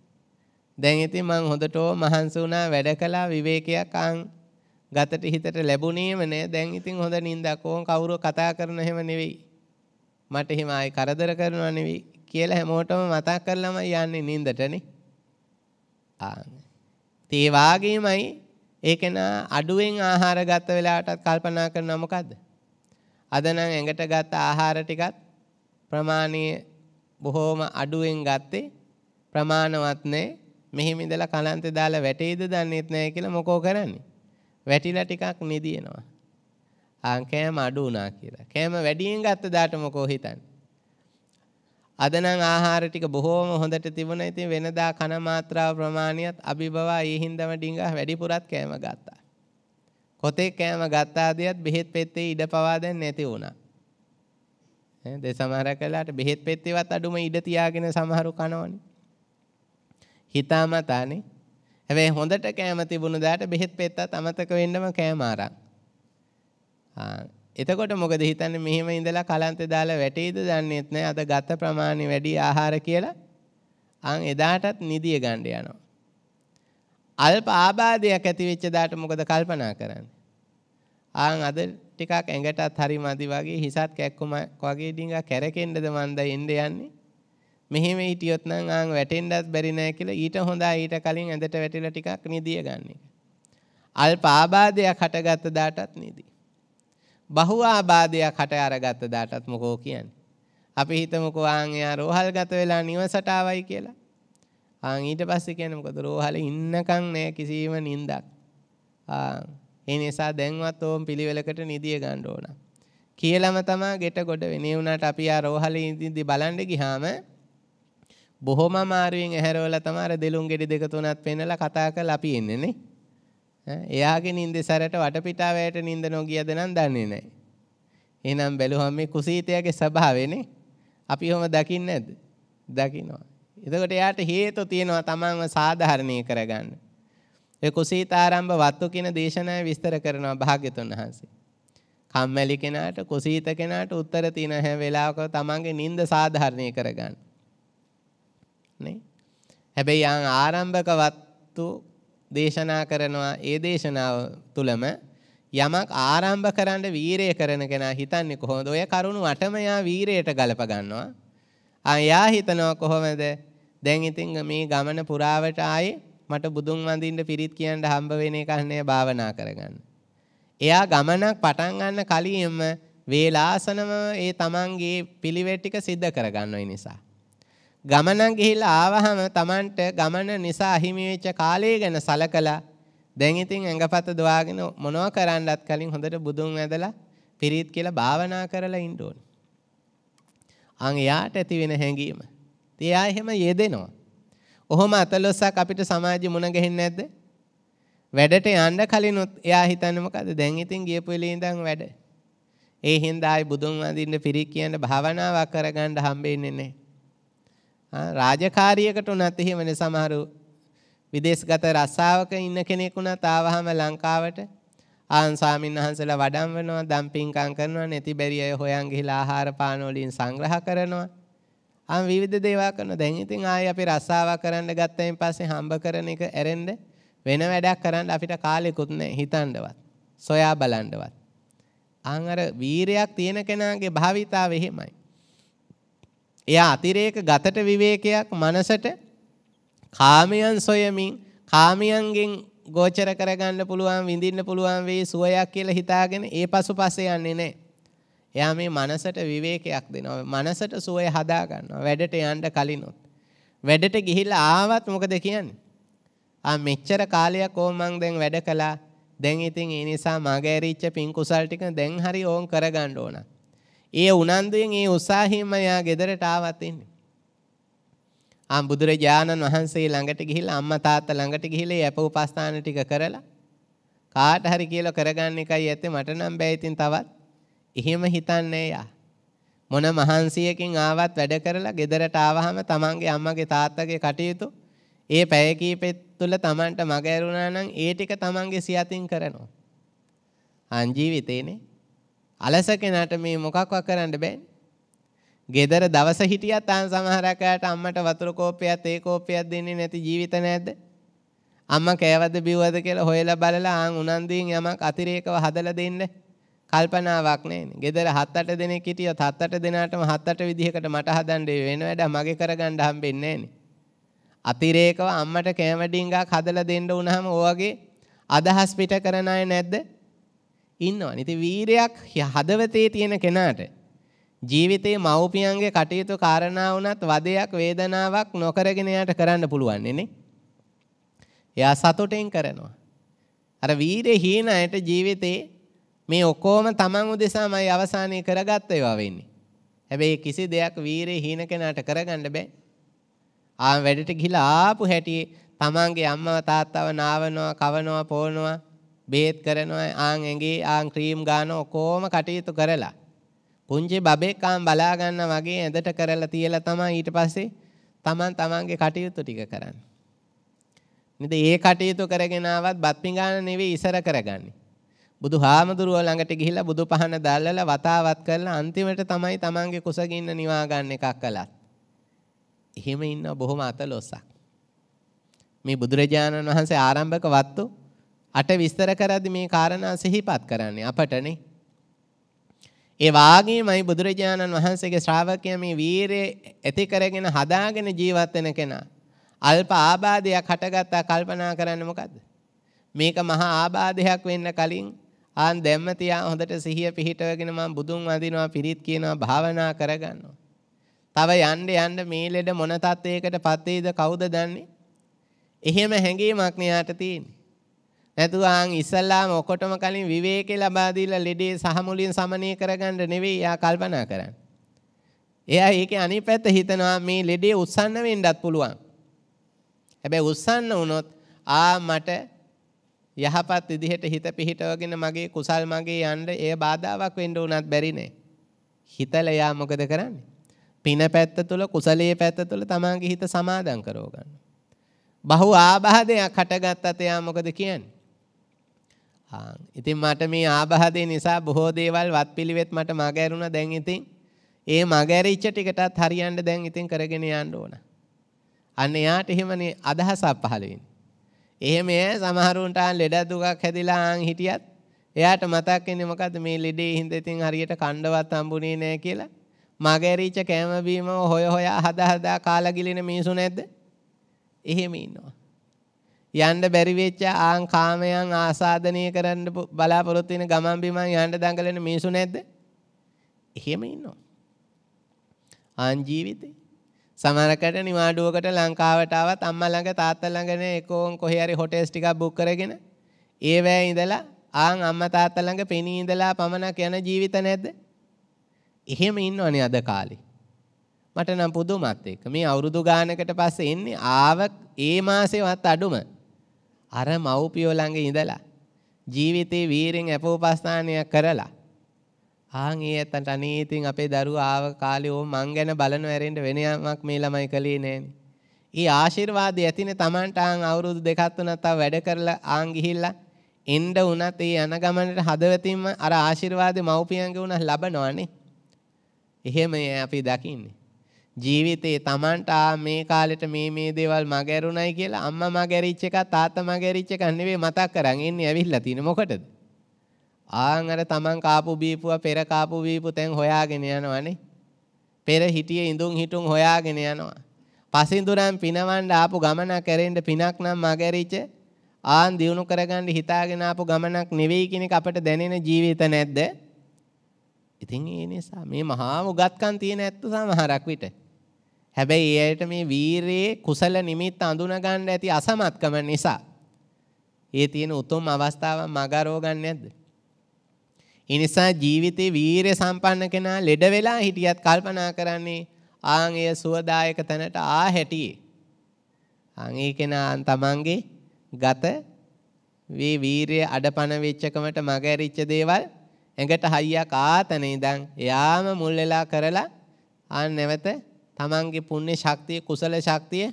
දැන් ඉතින් මං හොඳටම මහන්සි වුණා වැඩ කළා විවේකයක් අං ගතට හිතට ලැබුණේම නෑ දැන් ඉතින් හොඳ නිින්දක් ඕන් කවුරු කතා කරන හැම නෙවෙයි මට එහෙම ආයි කරදර කරනවා නෙවෙයි කියලා හැමෝටම මතක් කරලම යන්නේ නිින්දටනේ ආ ඒ වාගේමයි ඒකන අඩුවෙන් ආහාර ගත වෙලාවටත් කල්පනා කරනවා මොකද්ද අද නම් ඇඟට ගත්ත ආහාර ටිකත් ප්‍රමාණීය බොහෝම අඩුවෙන් ගත්තේ ප්‍රමාණවත් නැහැ මෙහෙම ඉඳලා කලන්තේ දාලා වැටේද දන්නේත් නැහැ කියලා මොකෝ කරන්නේ. වැටිලා ටිකක් නිදිනවා. ආන් කෑම අඩු වුණා කියලා. කෑම වැඩියෙන් ගත්ත දාට මොකෝ හිතන්නේ. අද නම් ආහාර ටික බොහෝම හොඳට තිබුණා. ඉතින් වෙනදා කන මාත්‍රාව ප්‍රමාණියත් අභිබවා ඒ හින්දම ඩිංගා වැඩිපුරත් කෑම ගත්තා. කොතේ කෑම ගත්තාදියත් බෙහෙත් පෙත්තේ ඉඩ පවා දැන් නැති වුණා. ඈ දෙසමහර කළාට බෙහෙත් පෙත්තේවත් අඩුම ඉඩ තියාගෙන සමහරු කනවනේ. හිතාමතානේ. හැබැයි හොඳට කෑම තිබුණු දාට බෙහෙත් පෙත්තත් අමතක වෙන්නම කෑම ආරං. එතකොට මොකද හිතන්නේ මෙහෙම ඉඳලා කලන්තේ දාලා වැටේද දන්නේත් නැහැ. අද ගත ප්‍රමාණය වැඩි ආහාර කියලා අන් එදාටත් නිදිය ගන්න යනවා. අල්ප ආබාධයක් ඇති වෙච්ච දාට මොකද කල්පනා කරන්නේ? ආන් අද ටිකක් ඇඟටත් හරි මදි වගේ හිසත් කැක්කුමක් වගේ ඩිංගා කැරකෙන්නද මන්ද එන්න යන්නේ? මෙහෙම හිටියොත් නම් ආන් වැටෙන්නත් බැරි නෑ කියලා ඊට හොඳයි ඊට කලින් ඇඳට වැටිලා ටිකක් නිදිය ගන්න එක. අල්ප ආබාධයක් හටගත්ත දාටත් නිදි. බහුව ආබාධයක් හට අරගත්ත දාටත් මොකෝ කියන්නේ. අපි හිතමුකෝ ආන් එයා රෝහල් ගත වෙලා නිවසට ආවයි කියලා. ආන් ඊට පස්සේ කියන්නේ මොකද රෝහලේ ඉන්නකම් නෑ කිසිම නිින්දක්. ආ ඒ නිසා දැන්වත් ඕම් පිළිවෙලකට නිදිය ගන්න ඕන. කියලම තමා ගෙට ගොඩ වෙන්නේ උනාට අපි ආ රෝහලේ ඉඳින්දි බලන්න ගියාම බොහොම අමාරුවෙන් ඇහැරවලා තමයි අර දෙලුම් ගෙඩි දෙක තුනක් පෙන්නලා කතා කරලා අපි එන්නේ නේ. එයාගේ නිින්දේ සැරට වටපිටාවයට නිින්ද නොගියද නම් දන්නේ නැහැ. එහෙනම් බැලුවම මේ කුසීතයාගේ ස්වභාවයනේ. අපි ඔහොම දකින්නේ නැද්ද? දකින්නවා. එතකොට එයාට හේතු තියෙනවා තමන්ව සාධාරණී කරගන්න. ඒ කුසීතාරම්භ වත්තු කියන දේශනාව විස්තර කරනවා භාග්‍යතුන් වහන්සේ. කම්මැලි කෙනාට කුසීත කෙනාට උත්තර තියෙන හැම වෙලාවක තමන්ගේ නිින්ද සාධාරණී කරගන්න. නේ හැබැයි යම් ආරම්භක වත්තු දේශනා කරනවා ඒ දේශනාව තුලම යමක් ආරම්භ කරන්න වීරය කරන කෙනා හිතන්නේ කොහොමද ඔය කරුණ වටම යා වීරයට ගලප ගන්නවා ආ යා හිතනවා කොහොමද දැන් ඉතින් මේ ගමන පුරාවට ආයේ මට බුදුන් වඳින්න පිරිත් කියන්න හම්බ වෙන එකක් නෑ භාවනා කරගන්න එයා ගමනක් පටන් ගන්න කලින්ම වේලාසනම ඒ තමන්ගේ පිළිවෙත් ටික සිද්ධ කරගන්නවයි නිසා ගමනක් ගිහිල්ලා ආවහම Tamanට ගමන නිසා අහිමි වෙච්ච කාලය ගැන සලකලා දැන් ඉතින් ඇඟපත දවාගෙන මොනවා කරන්නත් කලින් හොඳට බුදුන් ඇදලා පිරිත් කියලා භාවනා කරලා ඉන්න ඕනේ. අන් එයාට ඇති වෙන හැඟීම. තියා එහෙම යෙදෙනවා. ඔහොම අතලොස්සක් අපිට සමාජෙ මුණ ගැහෙන්නේ නැද්ද? වැඩට යන්න කලිනුත් එයා හිතන්නේ මොකද? දැන් ඉතින් ගියපු වෙලේ ඉඳන් වැඩ. ඒ හින්දා ආයි බුදුන් වඳින්න පිරිත් කියන භාවනාවක් කරගන්න හම්බෙන්නේ නැහැ. රාජකාරියකට උනත් එහෙමනේ සමහරු විදේශගත රස්සාවක ඉන්න කෙනෙක් උනත් ආවහම ලංකාවට ආන් ස්වාමින්වහන්සේලා වඩම් වෙනවා දම්පින්කම් කරනවා නැති බැරි අය හොයන් ගිහිලා ආහාර පාන වලින් සංග්‍රහ කරනවා ආන් විවිධ දේවල් කරනවා දැන් ඉතින් ආයේ අපි රස්සාවක් කරන්න ගත්තයින් පස්සේ හම්බ කරන එක ඇරෙන්න වෙන වැඩක් කරන්න අපිට කාලෙකුත් නැහැ හිතන්නවත් සොයා බලන්නවත් ආන් අර වීරයක් තියෙන කෙනාගේ භාවිතාව එහෙමයි එයා අතිරේක ගතට විවේකයක් මනසට කාමයන් සොයමින් කාමයන්ගෙන් ගෝචර කරගන්න පුළුවන් විඳින්න පුළුවන් වේ සුවයක් කියලා හිතාගෙන ඒ පසුපස යන්නේ නැහැ. එයා මේ මනසට විවේකයක් දෙනවා. මනසට සුවය හදා ගන්නවා. වැඩට යන්න කලිනුත්. වැඩට ගිහිල්ලා ආවත් මොකද කියන්නේ? ආ මෙච්චර කාලයක් ඕ මං දැන් වැඩ කළා. දැන් ඉතින් ඒ නිසා මගේ ඇරිච්ච පින් කුසල් ටික දැන් හරි ඕන් කරගන්න ඕන. ඒ උනන්දුයෙන් ඒ උත්සාහයෙන්ම යා ගෙදරට ආවත් ඉන්නේ. ආම් බුදුරජාණන් වහන්සේ ළඟට ගිහිල්ලා අම්මා තාත්තා ළඟට ගිහිල්ලා යප උපස්ථාන ටික කරලා කාට හරි කියලා කරගන්න එකයි ඇත්තේ මට නම් බෑ ඉතින් තවත් එහෙම හිතන්නේ යා. මොන මහන්සියකින් ආවත් වැඩ කරලා ගෙදරට ආවහම තමන්ගේ අම්මගේ තාත්තගේ කටයුතු ඒ පැය කීපෙත් තුළ තමන්ට මග ඇරුණා නම් ඒ ටික තමන්ගේ සියතින් කරනවා. අන් ජීවිතේනේ අලස කෙනාට මේ මොකක්වත් කරන්න බෑනේ. ගෙදර දවස හිටියත් ආන් සමහර අයට අම්මට වතුර කෝපයක් ඒ කෝපයක් දෙන්නේ නැති ජීවිත නැද්ද? අම්මා කෑවද බිව්වද කියලා හොයලා බලලා ආන් උනන්දුවෙන් යමක් අතිරේකව හදලා දෙන්න කල්පනාවක් නැහැනේ. ගෙදර 7-8 දෙනෙක් හිටියොත් 7-8 දෙනාටම 7-8 විදිහකට මට හදන්න වෙන වැඩ මගේ කරගන්න හම්බෙන්නේ නැහැනේ. අතිරේකව අම්මට කෑම ඩිංගක් හදලා දෙන්න උනහම ඔයගේ අදහස් පිට කරන අය නැද්ද? ඉන්නවා. ඉතින් වීරයක් හදවතේ තියෙන කෙනාට ජීවිතේ මව්පියන්ගේ කටයුතු කාරණා වුණත් වදයක් වේදනාවක් නොකරගෙන යාට කරන්න පුළුවන් නේ. එයා සතුටෙන් කරනවා. අර වීරේ හීන අයට ජීවිතේ මේ ඔක්කොම Taman උදෙසාමයි අවසානයේ කරගත්ත ඒවා වෙන්නේ. හැබැයි කිසි දෙයක් වීරේ හීන කෙනාට කරගන්න බෑ. ආ වැඩට ගිහිලා ආපු හැටියේ Tamanගේ අම්මව තාත්තව නාවනවා, කවනවා, පොවනවා බේත් කරනවා ආන් ඇඟේ ආන් ක්‍රීම් ගන්න ඔකෝම කටයුතු කරලා පුංචි බබෙක් ආන් බලා ගන්න වගේ ඇඳට කරලා තියලා තමයි ඊට පස්සේ Taman Tamanගේ කටයුතු ටික කරන්නේ. නේද? ඒ කටයුතු කරගෙන ආවත් බත් පිඟාන නෙවෙයි ඉසර කරගන්නේ. බුදුහාමුදුරුව ළඟට ගිහිල්ලා බුදු පහන දැල්ලලා වතාවත් කරලා අන්තිමට තමයි Tamanගේ කුසගින්න නිවා ගන්න එකක් කළත්. එහෙම ඉන්න බොහොම අතලොස්සක්. මේ බුදුරජාණන් වහන්සේ ආරම්භක වත්තු අට විස්තර කරද්දි මේ කාරණා සිහිපත් කරන්නේ අපටනේ. ඒ වාගේමයි බුදුරජාණන් වහන්සේගේ ශ්‍රාවකයා මේ වීරය ඇති කරගෙන හදාගෙන ජීවත් වෙන කෙනා. අල්ප ආබාධයක් හටගත්තා කල්පනා කරන්න මොකද්ද? මේක මහා ආබාධයක් වෙන්න කලින් ආන් දැම්ම තියා හොඳට සිහිය පිහිටවගෙන මම බුදුන් වඳිනවා පිරිත් කියනවා භාවනා කරගන්නවා. තව යන්න යන්න මේ ලෙඩ මොන තත්යකට පත් වේද කවුද දන්නේ? එහෙම හැඟීමක් න්යාට තියෙන්නේ. නැතුවාන් ඉස්සල්ලාම ඔකොටම කලින් විවේකේ ලබා දීලා ලෙඩේ සහමුලියෙන් සමනය කරගන්න නෙවෙයි යා කල්පනා කරන්නේ. එයා ඒකේ අනිත් පැත්ත හිතනවා මේ ලෙඩේ උස්සන්න වෙන්නත් පුළුවන්. හැබැයි උස්සන්න වුණොත් ආ මට යහපත් විදිහට හිත පිහිටවගෙන මගේ කුසල් මගේ යන්න එය බාධාවක් වෙන්න උනත් බැරි නෑ. හිතලා යා මොකද කරන්නේ? පින පැත්ත තුල කුසලයේ පැත්ත තුල තමාගේ හිත සමාදම් කරව ගන්න. බහු ආබාධයක් හටගත්තත් එයා මොකද කියන්නේ? ඉතින් මට මේ ආබාධය නිසා බොහෝ දේවල් වත්පිළිවෙත් මට මග ඇරුණා දැන් ඉතින් ඒ මග ඇරිච්ච ටිකටත් හරියන්න දැන් ඉතින් කරගෙන යන්න ඕන. අන්න එයාට එහෙමනේ අදහසක් පහළ වෙන්නේ. එහෙම එයා සමහරුන්ට ආන් ලෙඩ දුකක් හැදිලා ආන් හිටියත් එයාට මතක් වෙන්නේ මොකද්ද මේ ලෙඩේ හින්දා ඉතින් හරියට කණ්ඩවත් හම්බුනේ නැහැ කියලා. මග ඇරිච්ච කෑම බීම හොය හොයා හදා හදා කාලා ගිලින මිනිසු නැද්ද? එහෙම ඉන්නවා. යන්න බැරි වෙච්ච ආන් කාමයන් ආසාදනය කරන්න බලාපොරොත්තු වෙන ගමන් බිමන් යන්න දඟලන මිනිසු නැද්ද? එහෙම ඉන්නවා. ආන් ජීවිතේ සමහරකට නිවාඩුවකට ලංකාවට ආවත් අම්මා ළඟ තාත්තා ළඟනේ එකෝන් කොහේ හරි හොටෙල්ස් ටිකක් බුක් කරගෙන ඒ වෑ ඉඳලා ආන් අම්මා තාත්තා ළඟ පෙනී ඉඳලා පමණක් යන ජීවිත නැද්ද? එහෙම ඉන්නවනේ අද කාලේ. මට නම් පුදුමත් එක්ක මේ අවුරුදු ගානකට පස්සේ එන්නේ ආව ඒ මාසෙවත් අඩුම අර මව්පියෝ ළඟ ඉඳලා ජීවිතේ වීරෙන් අපෝපස්ථානයක් කරලා ආන් ඒ ඇත්තන්ට අනේ ඉතින් අපේ දරුවා ආව කාලේ ඕ මං ගැන බලන වැරෙන්න වෙන යමක් මේ ළමයි කළේ නෑනේ. ඊ ආශිර්වාදය ඇතිනේ Tamanට ආන් අවුරුදු දෙකක් තුනක් තව වැඩ කරලා ආන් ගිහිල්ලා එන්න උනත් ඒ යන ගමනට හදවතින්ම අර ආශිර්වාදේ මව්පියන්ගේ උනත් ලබනවනේ. එහෙම අපි දකින්නේ. ජීවිතේ Tamanට ආ මේ කාලෙට මේ මේ දේවල් මගහැරුණයි කියලා අම්මා මගහැරිච්ච එක තාත්තා මගහැරිච්ච එක නෙවෙයි මතක් කරන් ඉන්නේ ඇවිල්ලා තියෙන මොකටද? ආන් අර Taman කාපු බීපුවා පෙර කාපු බීපු තැන් හොයාගෙන යනවනේ. පෙර හිටියේ ඉඳුන් හිටුන් හොයාගෙන යනවා. පසින්දුරන් පිනවන්න ආපු ගමනක් කරෙන්න පිනක් නම් මගහැරිච්ච ආන් දිනු කරගන්න හිතාගෙන ආපු ගමනක් නෙවෙයි කියන එක අපට දැනෙන ජීවිත නැද්ද? ඉතින් ඒ නිසා මේ මහා උගත්කම් තියෙන ඇත්ත සමහරක් විට හැබැයි ඒ අයට මේ වීරයේ කුසල නිමිත්ත අඳුනගන්න ඇති අසමත්කම නිසා ඒ තියෙන උතුම් අවස්ථාව මගරෝ ගන්න නැද්ද? ඒ නිසා ජීවිතේ වීරය සම්පන්න කෙනා ලෙඩ වෙලා හිටියත් කල්පනා කරන්නේ ආන් එය සුවදායක තැනට ආ හැටියේ. ආන් ඒ කෙනා තමන්ගේ ගත වේ වීරය අඩපණ වෙච්චකමට මගහැරිච්ච දේවල් ඇඟට හයියක් ආතන ඉඳන් එයාම මුල් වෙලා කරලා ආන් නැවත තමන්ගේ පුණ්‍ය ශක්තිය කුසල ශක්තිය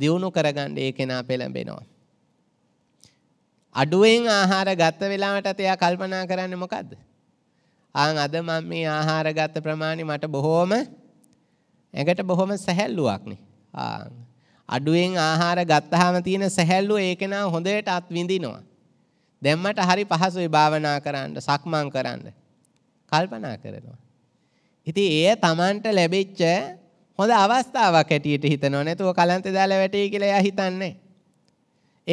දියුණු කරගන්න ඒ කෙනා පෙළඹෙනවා. අඩුවෙන් ආහාර ගත වෙලාවටත් එයා කල්පනා කරන්නේ මොකද්ද? ආන් අද මම මේ ආහාර ගත ප්‍රමාණය මට බොහොම ඇඟට බොහොම සැහැල්ලුවක් නේ. ආන් අඩුවෙන් ආහාර ගත්තාම තියෙන සැහැල්ලුව ඒක නා හොඳට අත් විඳිනවා. දැන් මට හරි පහසුයි භාවනා කරන්න, සක්මන් කරන්න. කල්පනා කරනවා. ඉතින් එය Tamanට ලැබෙච්ච හොඳ අවස්ථාවක් ඇටියට හිතනව නැතුව කලන්ත දාලා වැටේ කියලා එයා හිතන්නේ.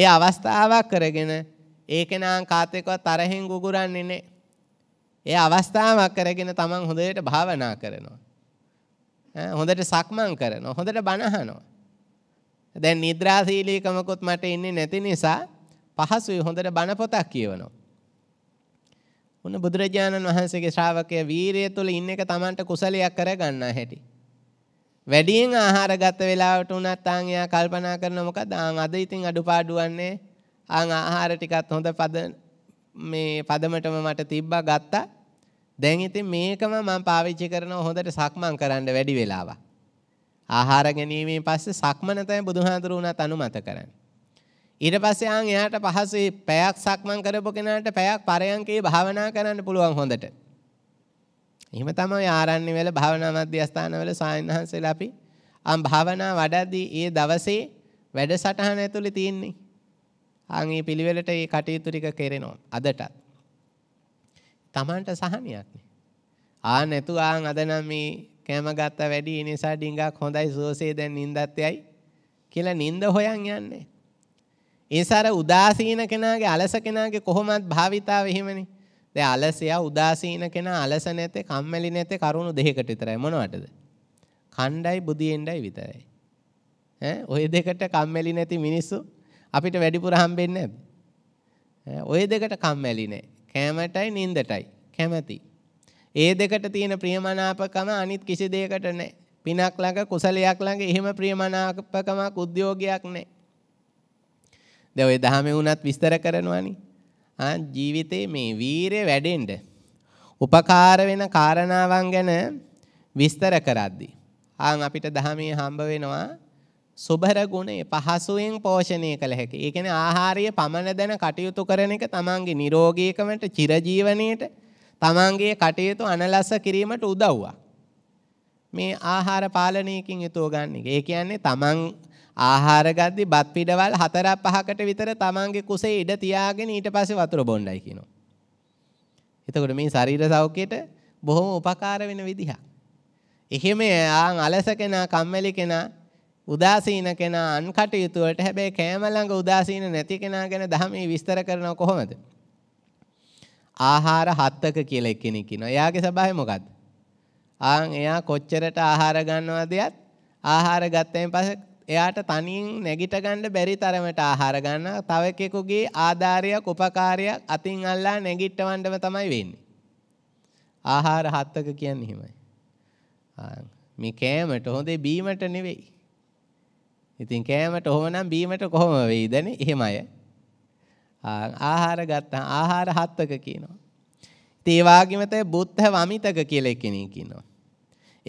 ඒ අවස්ථාවක් කරගෙන ඒක නාන් කාත් එක්කවත් තරහෙන් ගුගුරන්නේ නැහැ. ඒ අවස්ථාවක් කරගෙන තමන් හොඳට භාවනා කරනවා. හොඳට සක්මන් කරනවා. හොඳට බණ දැන් නිද්‍රාශීලීකමකුත් මට ඉන්නේ නැති නිසා පහසුයි හොඳට බණ පොතක් කියවනවා. උන බුදුරජාණන් වහන්සේගේ ශ්‍රාවකය වීරිය තුල ඉන්න එක Tamanට කුසලයක් කරගන්න හැටි. වැඩියෙන් ආහාර ගත වෙලාවට උනත් ආන් එයා කල්පනා කරන මොකද ආන් අද ඉතින් අඩුපාඩු වන්නේ ආන් ආහාර ටිකත් හොඳ පද මේ පදමටම මට තිබ්බා ගත්තා දැන් ඉතින් මේකම මම පාවිච්චි කරනවා හොඳට සක්මන් කරන්න වැඩි වෙලාවක් ආහාර ගැනීමෙන් පස්සේ සක්මන තමයි බුදුහාඳුරු උනත් අනුමත කරන්නේ ඊට පස්සේ ආන් එයාට පහසුයි පැයක් සක්මන් කරපු කෙනාට පැයක් පරයන්කේ භාවනා කරන්න පුළුවන් හොඳට එහෙම තමයි ආරණ්‍ය වල භාවනා මධ්‍යස්ථාන වල ස්වාමීන් වහන්සේලා අපි ආම් භාවනා වඩද්දී ඒ දවසේ වැඩසටහන ඇතුලේ තියෙන්නේ. ආන් මේ පිළිවෙලට මේ කටයුතු ටික කරනවා අදටත්. Tamanට සහනියක්නේ. ආ නැතු ආන් අද නම් මේ කෑම ගත්ත වැඩි ඒ නිසා ඩිංගක් හොඳයි සෝසේ දැන් නිින්දත් යයි කියලා නිින්ද හොයන් යන්නේ. ඒසාර උදාසීන කෙනාගේ අලස කෙනාගේ කොහොමත් භාවිතාව එහෙමනේ. දැන් අලසයා උදාසීන කෙනා අලස නැතේ කම්මැලි නැතේ කරුණු දෙකකට විතරයි මොනවටද? කණ්ඩායි බුදියෙන්ඩයි විතරයි. ඈ ওই දෙකට කම්මැලි නැති මිනිස්සු අපිට වැඩිපුර හම්බෙන්නේ නැද්ද? ඔය දෙකට කම්මැලි නැහැ. කැමටයි නින්දටයි කැමැති. ඒ දෙකට තියෙන ප්‍රියමනාපකම අනිත් කිසි දෙයකට නැහැ. පිනක් ළඟ කුසලයක් ළඟ එහෙම ප්‍රියමනාපකමක් උද්‍යෝගයක් නැහැ. දැන් ඔය දහමේ වුණත් විස්තර කරනවනේ. ජීවිතේ මේ වීරය වැඩෙන්න උපකාර වෙන කාරණාවන් ගැන විස්තර කරද්දී ආන් අපිට දහමේ හම්බ වෙනවා සුබර ගුණය පහසුවෙන් පෝෂණය කළ හැකි. ඒ කියන්නේ ආහාරය පමණ දැන කටයුතු කරන එක තමන්ගේ නිරෝගීකමට චිරජීවණයට තමන්ගේ කටයුතු අනලස කිරීමට උදව්වක්. මේ ආහාර පාලනයකින් යුතුව ගන්න එක. ඒ කියන්නේ තමන් ආහාර ගද්දි බත් පිඩවල් 4 5කට විතර තමන්ගේ කුසේ ඉඩ තියාගෙන ඊට පස්සේ වතුර බොණ්ඩයි කියනවා. එතකොට මේ ශරීර සෞඛ්‍යයට බොහොම උපකාර වෙන විදිහක්. එහෙම ආන් අලස කෙනා, කම්මැලි කෙනා, උදාසීන කෙනා අන්කටයුතු වලට හැබැයි කෑම ළඟ උදාසීන නැති කෙනා ගැන ධර්මයේ විස්තර කරනවා කොහොමද? ආහාර හත්ක කියලා එක්කෙනෙක් ඉන්නවා. එයාගේ ස්වභාවය මොකද්ද? ආන් එයා කොච්චරට ආහාර ගන්නවදයක් ආහාර ගත්තයින් පස්සේ එයාට තනින් නැගිට ගන්න බැරි තරමට ආහාර ගන්න තව කෙකුගේ ආධාරයක් උපකාරයක් අතින් අල්ලා නැගිටවන්නම තමයි වෙන්නේ. ආහාර හත්ක කියන්නේ එහෙමයි. මේ කෑමට හොඳේ බීමට නෙවෙයි. ඉතින් කෑමට ඕනනම් බීමට කොහොම වෙයිදනේ? එහෙමයි. ආහාර ගත්තා ආහාර හත්ක කියනවා. ඉතින් ඒ වගේම තමයි බුද්ධ වමිතක කියලා කෙනෙක් කියනවා.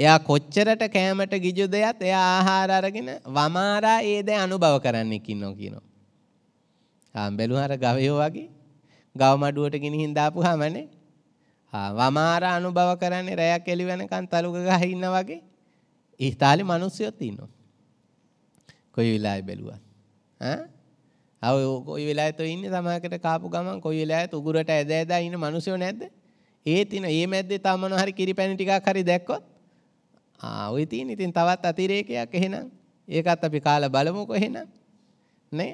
එයා කොච්චරට කෑමට ගිජු දෙයත් එයා ආහාර අරගෙන වමාරා ඒ දේ අනුභව කරන්න ඉක්ින්නෝ කියනවා. ආ බැලුවාර ගවයෝ වගේ ගව මඩුවට ගිනිහින් දාපුවාමනේ ආ වමාරා අනුභව කරන්නේ රැයක් එළි වෙනකන් තලුක ගහ ඉන්න වගේ ඉස්තාලේ මිනිස්සුයොත් ඉන්නවා. කොයි වෙලාවෙ බැලුවා. ඈ අව කොයි වෙලාවෙත් ඔය ඉන්නේ සමාකට කාපු ගමන් කොයි වෙලාවෙත් උගුරට ඇද ඇදා ඉන්න මිනිස්සු නැද්ද? ඒත් ඉන ඒ මැද්දේ තා මොනවා හරි කිරිපැණි ටිකක් හරි දැක්කොත් ආ ඔය තියෙන ඉතින් තවත් අතිරේකයක් එහෙනම් ඒකත් අපි කාලා බලමුකෝ එහෙනම් නේ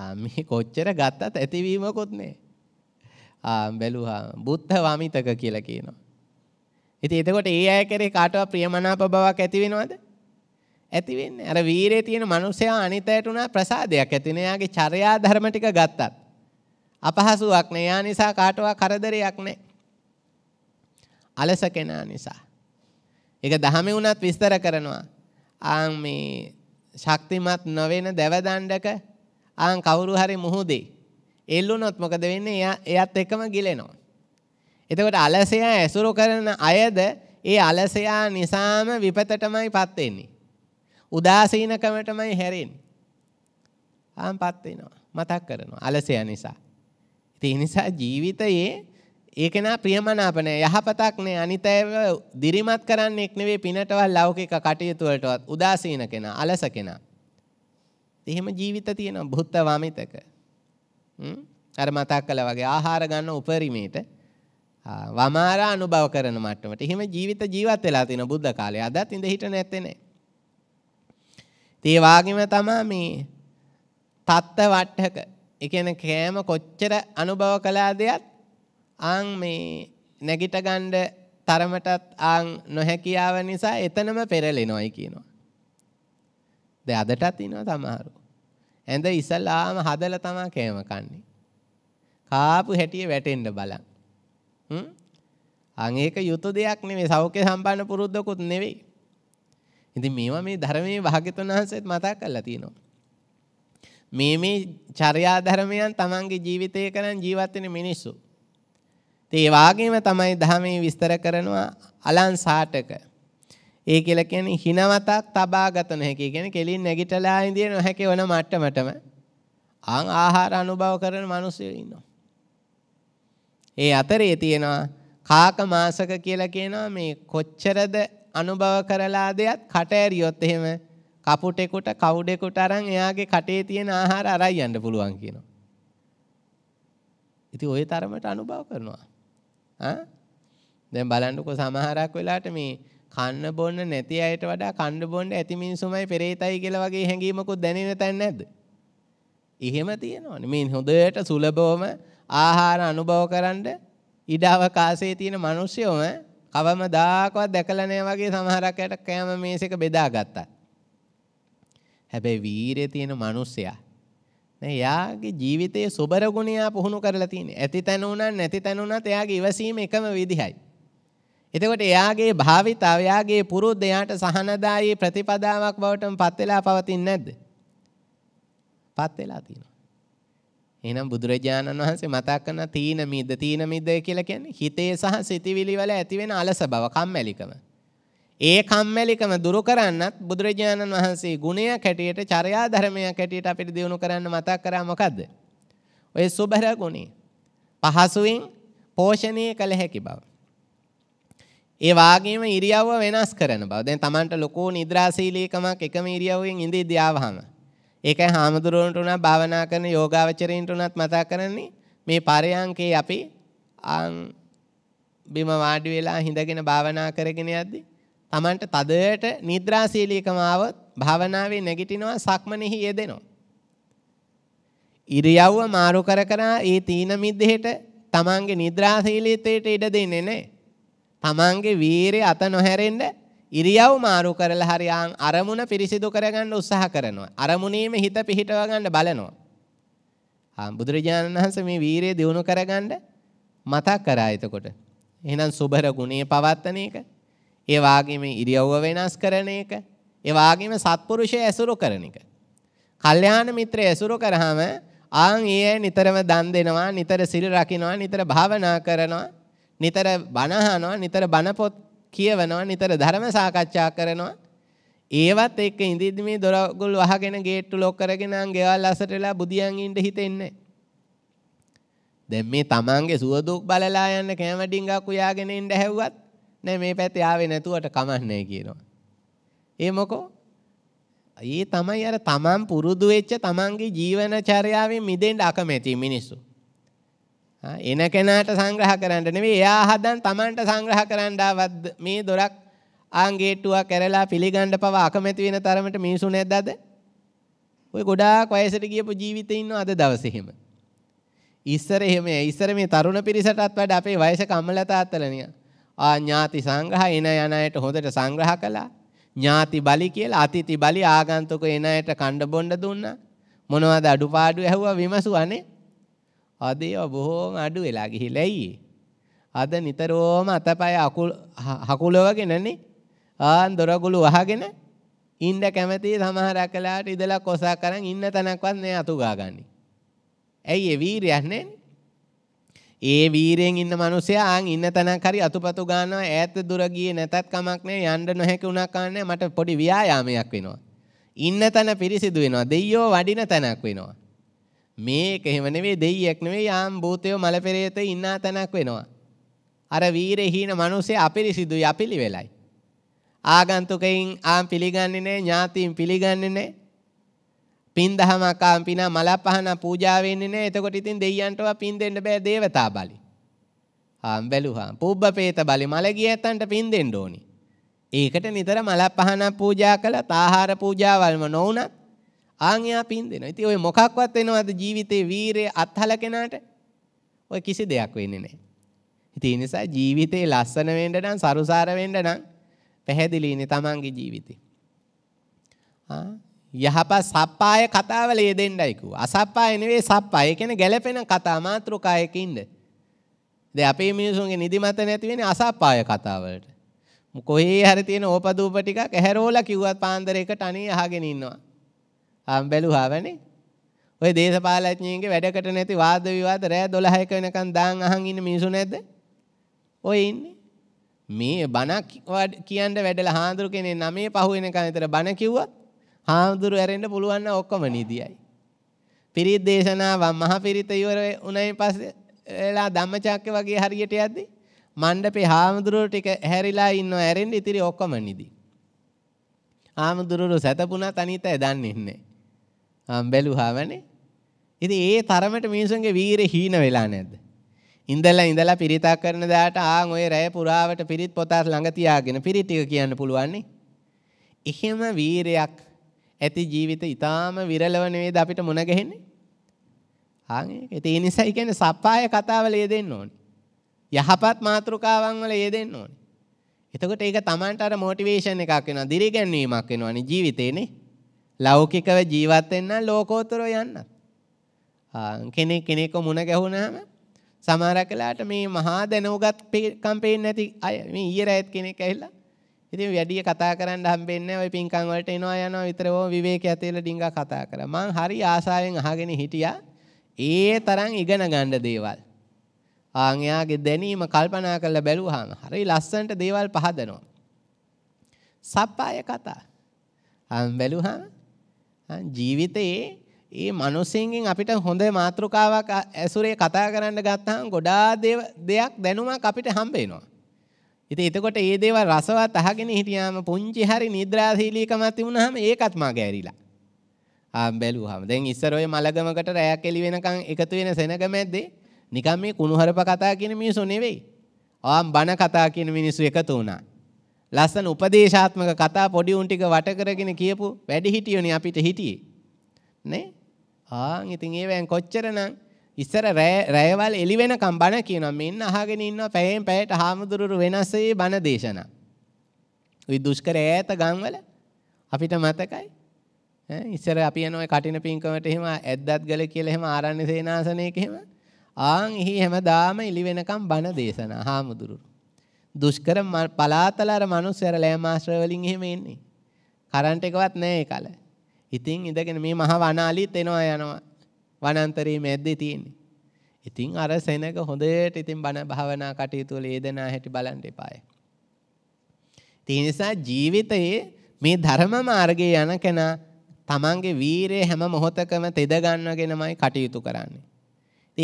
ආ මේ කොච්චර ගත්තත් ඇතිවීමකුත් නේ ආ බැලුවා බුද්ධ වමිතක කියලා කියනවා ඉතින් එතකොට ඒ අය කරේ කාටවත් ප්‍රියමනාප බවක් ඇති වෙනවද ඇති වෙන්නේ අර වීරයේ තියෙන මනුස්සයා අනිතයට උනා ප්‍රසාදයක් ඇති වෙන යාගේ චර්යා ධර්ම ටික ගත්තත් අපහසුාවක් නෑ යා නිසා කාටවත් කරදරයක් නෑ අලස කෙනා නිසා ඒක දහමේ වුණත් විස්තර කරනවා. ආන් මේ ශක්තිමත් නොවන දැවදණ්ඩක ආන් කවුරු හරි මුහුදේ එල්ලුනොත් මොකද වෙන්නේ? එයාත් එක්කම ගිලෙනවා. එතකොට අලසයා ඇසුරු කරන අයද ඒ අලසයා නිසාම විපතටමයිපත් වෙන්නේ. උදාසීනකමටමයි හැරෙන්නේ. ආන්පත් වෙනවා. මතක් කරනවා අලසයා නිසා. ඉතින් නිසා ජීවිතයේ ඒකෙනා ප්‍රියමනාපන යහපතක් නේ අනිතයව දිරිමත් කරන්නේ නෙවෙයි පිනටවත් ලෞකික කටයුතු වලටවත් උදාසීන කෙනා අලස කෙනා. එහෙම ජීවිත තියෙනවා බුත්ත වමිතක. අර මතක් කළා වගේ ආහාර ගන්න උපරිමයට වමාර අනුභව කරන මට්ටමට. එහෙම ජීවිත ජීවත් වෙලා තින බුද්ධ කාලේ. අදත් ඉඳ හිට නැත්තේ නේ. ඒ වගේම තමයි මේ තත්ත වට්ටක. ඒ කියන්නේ කෑම කොච්චර අනුභව කළාදයක් ආන් මේ නැගිට ගන්න තරමටත් ආන් නොහැකියාව නිසා එතනම පෙරලෙනොයි කියනවා. දැන් අදටත් ඉනවා සමහරු. ඇඳ ඉසලාම හදලා තමයි කෑම කන්නේ. කාපු හැටිය වැටෙන්න බලන්. හ්ම්? අන් ඒක යුතු දෙයක් නෙමෙයි සෞඛ්‍ය සම්පන්න පුරුද්දකුත් නෙවෙයි. ඉතින් මේවා මේ ධර්මයේ භාග්‍යතුන් වහන්සේත් මතක් කරලා තියෙනවා. මේ මේ චර්යා ධර්මයන් Tamange ජීවිතය කරන් ජීවත් වෙන මිනිස්සු. ඒ වාගේම තමයි ධමයේ විස්තර කරනවා අලංසාටක. ඒ කියලා කියන්නේ හිනවතක් තබා ගත නොහැකි කියන්නේ කෙලින් නැගිටලා ඉඳිය නොහැකි වන මට්ටමටම ආන් ආහාර අනුභව කරන මිනිස්සු ඉන්නවා. ඒ අතරේ තියෙනවා කාක මාසක කියලා කියනවා මේ කොච්චරද අනුභව කරලා දෙයක් කට ඇරියොත් එහෙම කපුටෙකුට කවුඩෙකුට අරන් එයාගේ කටේ තියෙන ආහාර අරයි යන්න පුළුවන් කියනවා. ඉතින් ওই තරමට අනුභව කරනවා. ආ දැන් බලන්නකෝ සමහරක් වෙලාට මේ කන්න බොන්න නැති අයට වඩා කන්න බොන්න ඇති මිනිසුමයි පෙරේතයි කියලා වගේ හැඟීමකුත් දැනෙන තැන නැද්ද? එහෙම තියෙනවනේ. මේ හොඳට සුලභවම ආහාර අනුභව කරන්ඩ ඉඩ අවකාශයේ තියෙන මිනිස්සුයෝම කවමදාකවත් දැකලා නැහැ වගේ සමහරක් අයට කෑම මේසෙක බෙදාගත්තා. හැබැයි වීරය තියෙන මිනිස්සයා දැන් එයාගේ ජීවිතයේ සොබර ගුණයා පුහුණු කරලා තියෙන්නේ. ඇති තැන උනත් නැති තැන උනත් එයාගේ ඉවසීම එකම විදිහයි. එතකොට එයාගේ භාවිතාව එයාගේ පුරුද්ද එයාට සහනදායී ප්‍රතිපදාවක් බවටම පත් වෙලා පවතින්නේ නැද්ද? පත් වෙලා තියෙනවා. එහෙනම් බුදුරජාණන් වහන්සේ මතක් කරන තීන මිද්ද තීන මිද්ද කියලා කියන්නේ හිතේ සහ සිතිවිලි වල ඇතිවෙන අලස බව, කම්මැලිකම. ඒ කම්මැලිකම දුරු කරන්නත් බුදුරජාණන් වහන්සේ ගුණයක් හැටියට චර්යා ධර්මයක් හැටියට අපිට දිනු කරන්න මතක් කරා මොකද්ද? ඔය සුබර ගුණය. පහසුවෙන් පෝෂණය කළ හැකි බව. ඒ වාගේම ඉරියව්ව වෙනස් කරන බව. දැන් Tamanට ලොකෝ නිද්‍රාශීලීකමක් එකම ඉරියව්වෙන් ඉඳීදී ආවහම. ඒකයි හාමුදුරුවන්ට උනා භාවනා කරන යෝගාවචරයින්ට උනත් මතක් කරන්නේ මේ පරයන්කේ අපි බිම වාඩි වෙලා හිඳගෙන භාවනා කරගෙන යද්දී Tamanට තදයට නිද්‍රාශීලීකම આવොත් භාවනාවේ නැගිටිනවා සක්මනෙහි යෙදෙනවා. ඉරියව්ව මාරු කර කර ඒ තීන මිද්දෙහෙට Tamanගේ නිද්‍රාශීලීත්වයට ඉඩ දෙන්නේ නැහැ. Tamanගේ වීරය අත නොහැරෙන්න ඉරියව් මාරු කරලා හරියන් අරමුණ පිරිසිදු කරගන්න උත්සාහ කරනවා. අරමුණීමේ හිත පිහිටව ගන්න බලනවා. ආ බුදුරජාණන් වහන්සේ මේ වීරය දිනු කරගන්න මතක් කරා එතකොට. එහෙනම් සුබර ගුණයේ පවත්තන එක ඒ වාගේම ඉරියව්ව වෙනස් කරන එක, ඒ වාගේම සත්පුරුෂය ඇසුරු කරන එක. කල්යාණ මිත්‍රය ඇසුරු කරාම ආන් ඊයේ නිතරම දන් දෙනවා, නිතර සිල් රකින්නවා, නිතර භාවනා කරනවා, නිතර බණ නිතර බණ කියවනවා, නිතර ධර්ම සාකච්ඡා කරනවා. ඒවත් එක්ක ඉඳිද්දි මේ දොරගුල් වහගෙන ගේට්ටු ලොක් කරගෙන ආන් ගෙවල් අසට වෙලා බුදියන් ඉන්න හිතෙන්නේ. දැන් මේ තමන්ගේ සුවදුක් බලලා යන්න කැමඩින් ගක් උයාගෙන ඉන්න හැව්වත් නෑ මේ පැත්තේ ආවේ නැතුවට කමන්නේ කියනවා. ඒ මොකෝ? ඒ තමයි අර තමන් පුරුදු වෙච්ච තමන්ගේ ජීවනචර්යාවෙන් මිදෙන්න අකමැති මිනිස්සු. එන කෙනාට සංග්‍රහ කරන්න නෙවෙයි එයා හදන් Tamanට සංග්‍රහ කරන්න ආවත් මේ දොරක් ආංගේට්ටුවක් ඇරලා පිළිගන්න පව අකමැති වෙන තරමට මිනිසු නැද්ද අද? ඔය ගොඩාක් වයසට ගියපු ජීවිතේ ඉන්න අද දවසේ එහෙම. ඉස්සර එහෙම ඉස්සර මේ තරුණ පිරිසටත් වඩා අපේ වයස කම්මල තාත්තලා නිකන් ආ ඥාති සංග්‍රහ එන යන අයට හොඳට සංග්‍රහ කළා. ඥාති බලි කියලා අතිති බලි ආගන්තුක එන අයට කණ්ඩ බොණ්ඩ දුන්නා. මොනවද අඩුපාඩු ඇහුවා විමසුවානේ. අද ඒවා බොහෝම අඩු වෙලා ගිහිලා ඇයි? අද නිතරම අතපය අකුල් හකුලවගෙනනේ ආන් දොරගුළු වහගෙන ඉන්න කැමති සමහර අකලාට ඉඳලා කොසා කරන් ඉන්න තැනක්වත් නෑ අතු ගාගන්නේ. ඇයි ඒ වීරයක් නැන්නේ? ඒ වීරයෙන් ඉන්න මිනිස්සයා ආන් ඉන්න තැනක් හරි අතුපතු ගන්නවා ඈත දුර ගියේ නැතත් කමක් නෑ යන්න නොහැකි වුණා කන්නේ මට පොඩි ව්‍යායාමයක් වෙනවා. ඉන්න තැන පිරිසිදු වෙනවා. දෙයියෝ වඩින තැනක් වෙනවා. මේක එහෙම නෙවෙයි දෙයියෙක් නෙවෙයි යාම් භූතයෝ මල පෙරේත ඉන්න තැනක් වෙනවා. අර වීරේ හීන මිනිස්සයා අපිරිසිදුයි අපිලි වෙලයි. ආගන්තුකයින් ආම් පිළිගන්නේ නෑ ඥාතීන් පිළිගන්නේ නෑ පින් දහමක් ආම්පිනා මල පහන පූජා වෙන්නේ නැහැ. එතකොට ඉතින් දෙයියන්ටව පින් දෙන්න බෑ දේවතා බලි. හාම් බැලුවා. පුබ්බ පේත බලි මල ගිය ඇත්තන්ට පින් දෙන්න ඕනි. ඒකට නිතර මල පහන පූජා කළා තාහාර පූජාවල්ම නොවුණත් ආන් එයා පින් දෙනවා. ඉතින් ඔය මොකක්වත් වෙනවද ජීවිතේ වීරය අත්හල කෙනාට? ඔය කිසි දෙයක් වෙන්නේ නැහැ. ඉතින් ඒ නිසා ජීවිතේ ලස්සන වෙන්න නම් සරුසාර වෙන්න නම් පැහැදිලිනේ Tamange ජීවිතේ. ආ යහපත් සප්පාය කතාවල යෙදෙන්නයි කිව්වා. අසප්පාය නෙවෙයි සප්පාය. ඒ කියන්නේ ගැළපෙන කතා මාත්‍රකායකින්ද. දැන් අපේ මිනිසුන්ගේ නිදිමත නැති වෙන්නේ අසප්පාය කතාවලට. කොහේ හරි තියෙන ඕපදූප ටිකක් ඇහැරෝලා කිව්වත් පාන්දරයකට අනේ අහගෙන ඉන්නවා. ආම් බැලුවාවනේ. ඔය දේශපාලඥයින්ගේ වැඩකට නැති වාද විවාද රෑ 12ක වෙනකන් දාන් අහන් ඉන්න මිනිසු නැද්ද? ඔය ඉන්නේ. මේ බණක් කියන්න වැඩලා හාඳුරු කෙනේ 9 පහ වෙනකන් විතර බණ කිව්වා. හාමුදුරු ඇරෙන්න පුළුවන් ඔක්කොම නිදියයි. පිරිත් දේශනාව මහ පිරිත ඉවර උනයින් පස්සේ එලා ධම්මචක්ක වගේ හරියට යද්දි මණ්ඩපේ හාමුදුරු ටික හැරිලා ඉන්නව ඇරෙන්න ඉතිරි ඔක්කොම නිදි. හාමුදුරු සැතපුණා තනිතේ දන්නේ නැහැ. මම බැලුවාමනේ. ඉතින් ඒ තරමට මිනිසුන්ගේ වීරය හීන වෙලා නැද්ද? ඉඳලා ඉඳලා පිරිතක් කරන දාට ආන් ඔය රැය පුරාවට පිරිත් පොතක් ළඟ තියාගෙන පිරිත් ටික කියන්න පුළුවන් නේ. එහෙම වීරයක් ඇති ජීවිත ඊටාම විරලව නෙවෙයිද අපිට මුණ ගැහෙන්නේ? ආන් ඒක. ඒ නිසා කියන්නේ සප්පාය කතාවල යෙදෙන්න ඕනේ. යහපත් මාතෘකාවන් වල යෙදෙන්න ඕනේ. එතකොට ඒක Tamanට අර මොටිවේෂන් එකක් වෙනවා. දිරිගැන්වීමක් වෙනවානේ ජීවිතේනේ. ලෞකිකව ජීවත් වෙන්න ලෝකෝත්තරව යන්න. කෙනෙක් කෙනෙක්ව මුණ ගැහුණාම සමහරක් වෙලාවට මේ මහා දැනුගත් කම්පේන් නැති අය මේ ඊයේ රැයත් කෙනෙක් ඇවිල්ලා ඉතින් වැඩිය කතා කරන්න හම්බෙන්නේ ඔය පින්කම් වලට එනවා යනවා විතර ඕ විවේකය ඇතේල ඩිංගා කතා කරා. මං හරි ආසාවෙන් අහගෙන හිටියා. ඒ තරම් ඉගෙන ගන්න දේවල්. ආන් එයාගේ දැනීම කල්පනා කරලා බැලුවාම හරි ලස්සනට දේවල් පහදනවා. සප්පාය කතා. ආන් බැලුවාම ජීවිතයේ ඒ මිනිසින්ගෙන් අපිට හොඳ මාතෘකාවක් ඇසුරේ කතා කරන්න ගත්තාම ගොඩාක් දෙයක් දැනුමක් අපිට හම්බ වෙනවා. ඉතින් එතකොට මේ දේවල් රසවත් අහගෙන හිටියාම පුංචි හරි නිද්‍රාශීලීකමක් තිබුණාම ඒකත් මගේ ඇරිලා. ආ බැලුවාම දැන් ඉස්සර ඔය මලගමකට රැයක් එලි වෙනකන් එකතු වෙන සෙනග මැද්දේ නිකන් මේ කුණුහරුප කතා කියන මිනිස්සු නෙවෙයි. ආම් බණ කතා කියන මිනිස්සු එකතු වුණා. ලස්සන උපදේශාත්මක කතා පොඩි උන් ටික වට කරගෙන කියපු වැඩිහිටියෝනේ අපිට හිටියේ. නේ? ආන් ඉතින් ඒවෙන් කොච්චරනම් ඉස්සර රෑවල් එළි වෙනකම් බණ කියනවා මෙන්න අහගෙන ඉන්නවා පැයෙන් පැයට හාමුදුරුවෝ වෙනසේ බණ දේශනා. ওই දුෂ්කර ඈත ගම්වල අපිට මතකයි ඉස්සර අපි යන ඔය කටින පින්කමට එහෙම ඇද්දත් ගල කියලා එහෙම ආරණ්‍ය සේනාසනයක එහෙම ආන් එහි හැමදාම ඉලි වෙනකම් බණ දේශනා හාමුදුරු. දුෂ්කර පලාතල අර මිනිස්සුර ලෑ මාස්ටර් වලින් එහෙම එන්නේ. කරන්ට් එකවත් නැහැ ඒ කාලේ. ඉතින් ඉඳගෙන මේ මහ වනාලිත් එනවා යනවා. වනාන්තරයේ මැද්දේ තියෙන්නේ. ඉතින් අර සෙනඟ හොඳට ඉතින් බණ භාවනා කටයුතු වල යෙදෙනා හැටි බලන්න එපායි. ඒ නිසා ජීවිතයේ මේ ධර්ම මාර්ගයේ යන කෙනා තමන්ගේ වීරය හැම මොහොතකම තෙද ගන්නගෙනමයි කටයුතු කරන්නේ.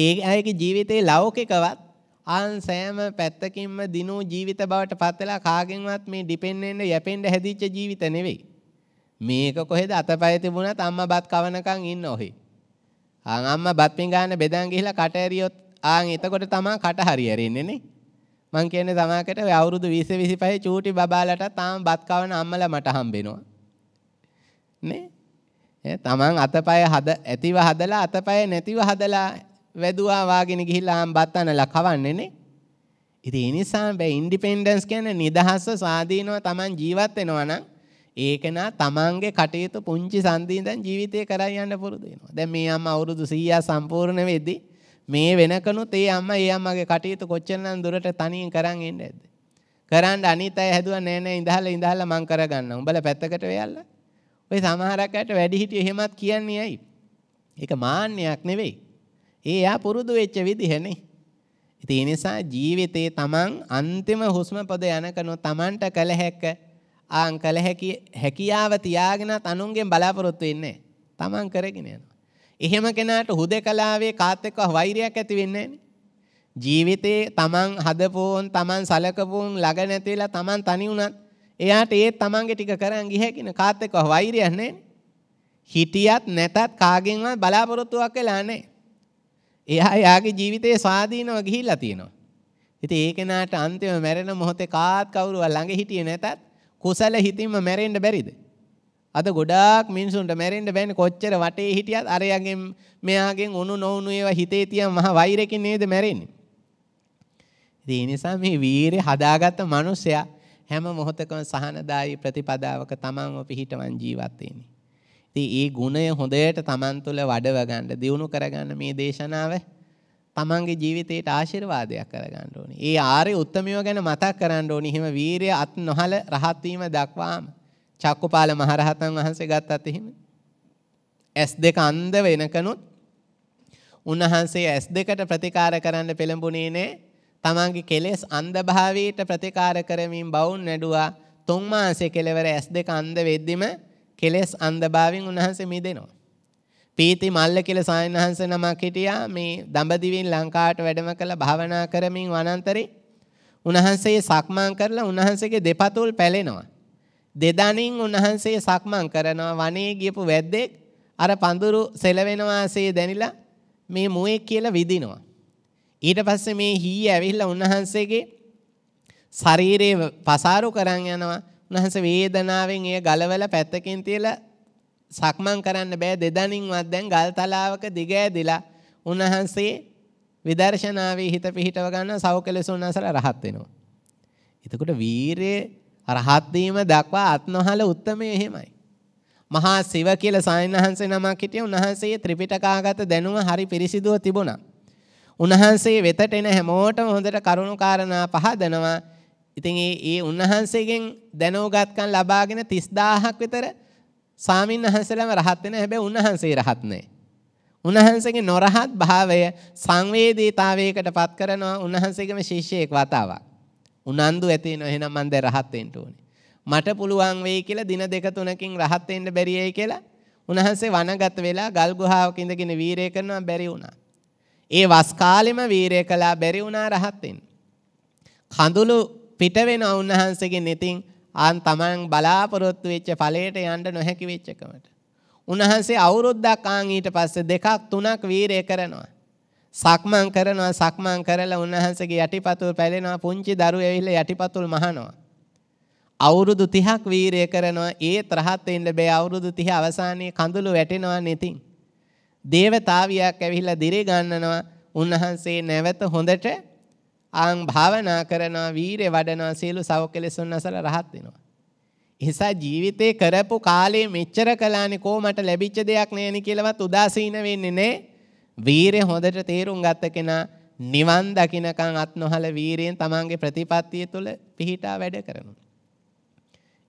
ඒ අයගේ ජීවිතේ ලෞකිකවත් ආන් සෑම පැත්තකින්ම දිනූ ජීවිත බවට පත් වෙලා කාගෙන්වත් මේ ඩිපෙන්ඩ් වෙන්න යැපෙන්න හැදිච්ච ජීවිත නෙවෙයි. මේක කොහෙද අතපය තිබුණත් අම්මා බත් කවනකම් ඉන්න ඔහේ. ආන් අම්මා බත් පිඟාන බෙදන් ගිහිලා කට ඇරියොත් ආන් එතකොට තමා කට හරි ඇරෙන්නේ නේ. මං කියන්නේ තමාකට ඔය අවුරුදු 20 25 චූටි බබාලට තාම බත් කවන අම්මලා මට හම්බෙනවා. නේ? ඈ තමන් අතපය හද ඇතිව හදලා අතපය නැතිව හදලා වැදුවා වාගෙන ගිහිල්ලා ආන් බත් අනලා කවන්නේ නේ. ඉතින් ඒ නිසා බෑ ඉන්ඩිපෙන්ඩන්ස් කියන්නේ නිදහස සාධීනව තමන් ජීවත් වෙනවා නම් ඒකනා තමන්ගේ කටයුතු පුංචි සංදීන් දැන් ජීවිතේ කරා යන්න පුරුදු වෙනවා. දැන් මේ අම්මා අවුරුදු 100 සම්පූර්ණ වෙද්දී මේ වෙනකනුත් ඒ අම්මා ඒ අම්මගේ කටයුතු කොච්චරනම් දුරට තනියෙන් කරන් එන්නේ නැද්ද? කරන්න අනිත් අය හැදුවා නෑ නෑ ඉඳහලා ඉඳහලා මං කරගන්න. උඹලා පැත්තකට වෙයල්ලා. ඔය සමහරක් අයට වැඩි හිටිය එහෙමත් කියන්නේ ඇයි? ඒක මාන්නයක් නෙවෙයි. ඒ යා පුරුදු වෙච්ච විදිහනේ. ඉතින් ඒ නිසා ජීවිතේ තමන් අන්තිම හුස්ම පොද යනකනු තමන්ට කළ හැක්කේ ආන් කළ හැකි හැකියාව තියාගෙනත් අනුන්ගෙන් බලාපොරොත්තු වෙන්නේ තමන් කරගෙන යනවා. එහෙම කෙනාට හුදේකලාවේ කාත් එක්ක වෛරයක් ඇති වෙන්නේ ජීවිතේ තමන් හදපෝන් තමන් සලකපෝන් ළඟ නැතිලා තමන් තනි වුණත් එයාට ඒ තමන්ගේ ටික කරන් ගිහැකින කාත් එක්ක වෛරයක් නැහැ. හිටියත් නැතත් කාගෙන්වත් බලාපොරොත්තුවක් වෙලා නැහැ. එයා එයාගේ ජීවිතේ ස්වාධීනව ගිහිල්ලා තියෙනවා. ඉතින් ඒ කෙනාට අන්තිම මැරෙන මොහොතේ කාත් කවුරුවා ළඟ හිටියේ නැතත් කුසල හිතින්ම මැරෙන්න බැරිද? අද ගොඩාක් මිනිසුන්ට මැරෙන්න බෑනේ කොච්චර වටේ හිටියත් අරයගෙන් මෙයාගෙන් උණු නොඋණු ඒවා හිතේ තියන් මහ වෛරකින් නේද මැරෙන්නේ. ඒ නිසා මේ වීරය හදාගත්ත මිනිසයා හැම මොහොතකම සහනදායි ප්‍රතිපදාවක තමන්ව පිහිටවන් ජීවත් වෙන්නේ. ඉතින් මේ ගුණය හොඳට තමන් තුළ වඩව ගන්න, දියුණු කරගන්න මේ දේශනාව තමන්ගේ ජීවිතයට ආශිර්වාදයක් කරගන්න ඕනේ. ඒ ආර්ය උත්තමයෝ ගැන මතක් කරන්න ඕනේ. එහෙම වීරිය අත් නොහල රහත් වීම දක්වාම. චක්කුපාල මහරහතන් වහන්සේ ගත්තත් එහෙම. S2 අන්ධ වෙනකනුත් උන්වහන්සේ S2ට ප්‍රතිකාර කරන්න පෙළඹුණේ නෑ. තමන්ගේ කෙලෙස් අන්ධභාවයට ප්‍රතිකාර කරමින් බවුන් නැඩුවා. තුන් මාසයේ කෙලවර S2 අන්ධ වෙද්දිම කෙලෙස් අන්ධභාවයෙන් උන්වහන්සේ මිදෙනවා. පීති මල්ල කියලා සායනහන්ස නමක් හිටියා මේ දඹදිවින් ලංකාවට වැඩම කළ භාවනා කරමින් වනාන්තරේ උන්වහන්සේ සක්මන් කරලා උන්වහන්සේගේ දෙපතුල් පැලෙනවා. දෙදණින් උන්වහන්සේ සක්මන් කරනවා වනේ ගියපු වැද්දෙක් අර පඳුරු සෙලවෙනවාසේ දැනිලා මේ මුවෙක් කියලා විදිනවා. ඊට පස්සේ මේ හී ඇවිල්ලා උන්වහන්සේගේ ශරීරයේ පසාරු කරන් යනවා. උන්වහන්සේ වේදනාවෙන් එය ගලවලා පැත්තකින් තියලා සක්මන් කරන්න බෑ දෙදණින්වත් දැන් ගල් තලාවක දිග ඇදිලා උන්වහන්සේ විදර්ශනාවේ හිත පිහිටව ගන්න සෞකලසුන් අසල රහත් වෙනවා. එතකොට වීරයේ රහත් වීම දක්වා අත්නහල උත්මය එහෙමයි. මහා සිව කියලා සායනහන්සේ නමක් හිටිය උන්වහන්සේ ත්‍රිපිටකාගත දැනුම හරි පිරිසිදුව තිබුණා. උන්වහන්සේ වෙතට එන හැමෝටම හොඳට කරුණාකාරණා පහදනවා. ඉතින් ඒ උන්වහන්සේගෙන් දැනුගත්කම් ලබාගෙන 30000ක් විතර ස්වාමීන් වහන්සේලාම රහත් වෙන හැබැයි උන්වහන්සේ රහත් නැහැ. උන්වහන්සේගේ නොරහත් භාවය සංවේදීතාවයකට පත් කරනවා උන්වහන්සේගේම ශිෂ්‍යයෙක් වතාවක්. උනන්දු ඇති වෙනවා එහෙනම් මම දැන් රහත් වෙන්න ඕනේ. මට පුළුවන් වෙයි කියලා දින දෙක තුනකින් රහත් වෙන්න බැරි වෙයි කියලා උන්වහන්සේ වනගත වෙලා ගල් ගුහාවක ඉඳගෙන වීරය කරනවා බැරි වුණා. ඒ වස් කාලෙම වීරය කළා බැරි වුණා රහත් වෙන්න. කඳුළු පිට වෙනවා උන්වහන්සේගෙන් ඉතින් ආන් තමන් බලාපොරොත්තු වෙච්ච ඵලයට යන්න නොහැකි වෙච්ච කමට. උන්වහන්සේ අවුරුද්දක් ආන් ඊට පස්සේ දෙකක් තුනක් වීරය කරනවා. සක්මන් කරනවා සක්මන් කරලා උන්වහන්සේගේ යටිපතුල් පැලෙනවා පුංචි දරුවෝ ඇවිල්ලා යටිපතුල් මහනවා. අවුරුදු 30ක් වීරය කරනවා ඒත් රහත් වෙන්න බෑ අවුරුදු 30 අවසානයේ කඳුළු වැටෙනවා නෙතින්. දේවතාවියක් ඇවිල්ලා දිරේ ගන්නනවා උන්වහන්සේ නැවත හොඳට ආන් භාවනා කරනවා වීරය වඩනවා සියලු සව කෙලෙසුන් අසල රහත් වෙනවා. එසා ජීවිතේ කරපු කාලේ මෙච්චර කළානේ කො මට ලැබිච්ච දෙයක් නෑනේ කියලාවත් උදාසීන වෙන්නේ නෑ. වීරය හොඳට තේරුම් ගත්ත කෙනා නිවන් දකින්නකන් අත් නොහල වීරයෙන් තමන්ගේ ප්‍රතිපත්තිය තුළ පිහිටා වැඩ කරනවා.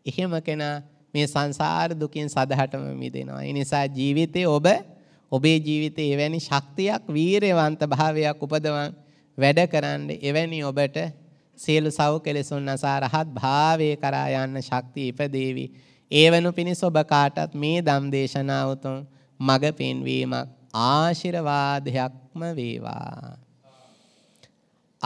එහෙම කෙනා මේ සංසාර දුකින් සදහටම මිදෙනවා. ඒ නිසා ජීවිතේ ඔබ ඔබේ ජීවිතේ එවැනි ශක්තියක් වීරවන්ත භාවයක් උපදවන් වැඩ කරන්න එවැනි ඔබට සියලු සව් කෙලෙසුන් අසා රහත් භාවයේ කරා යන්න ශක්තිය ඉපදේවි. ඒවනු පිණිස ඔබ කාටත් මේ ධම් දේශනාව උතුම් මඟ පෙන්වීමක් ආශිර්වාදයක්ම වේවා.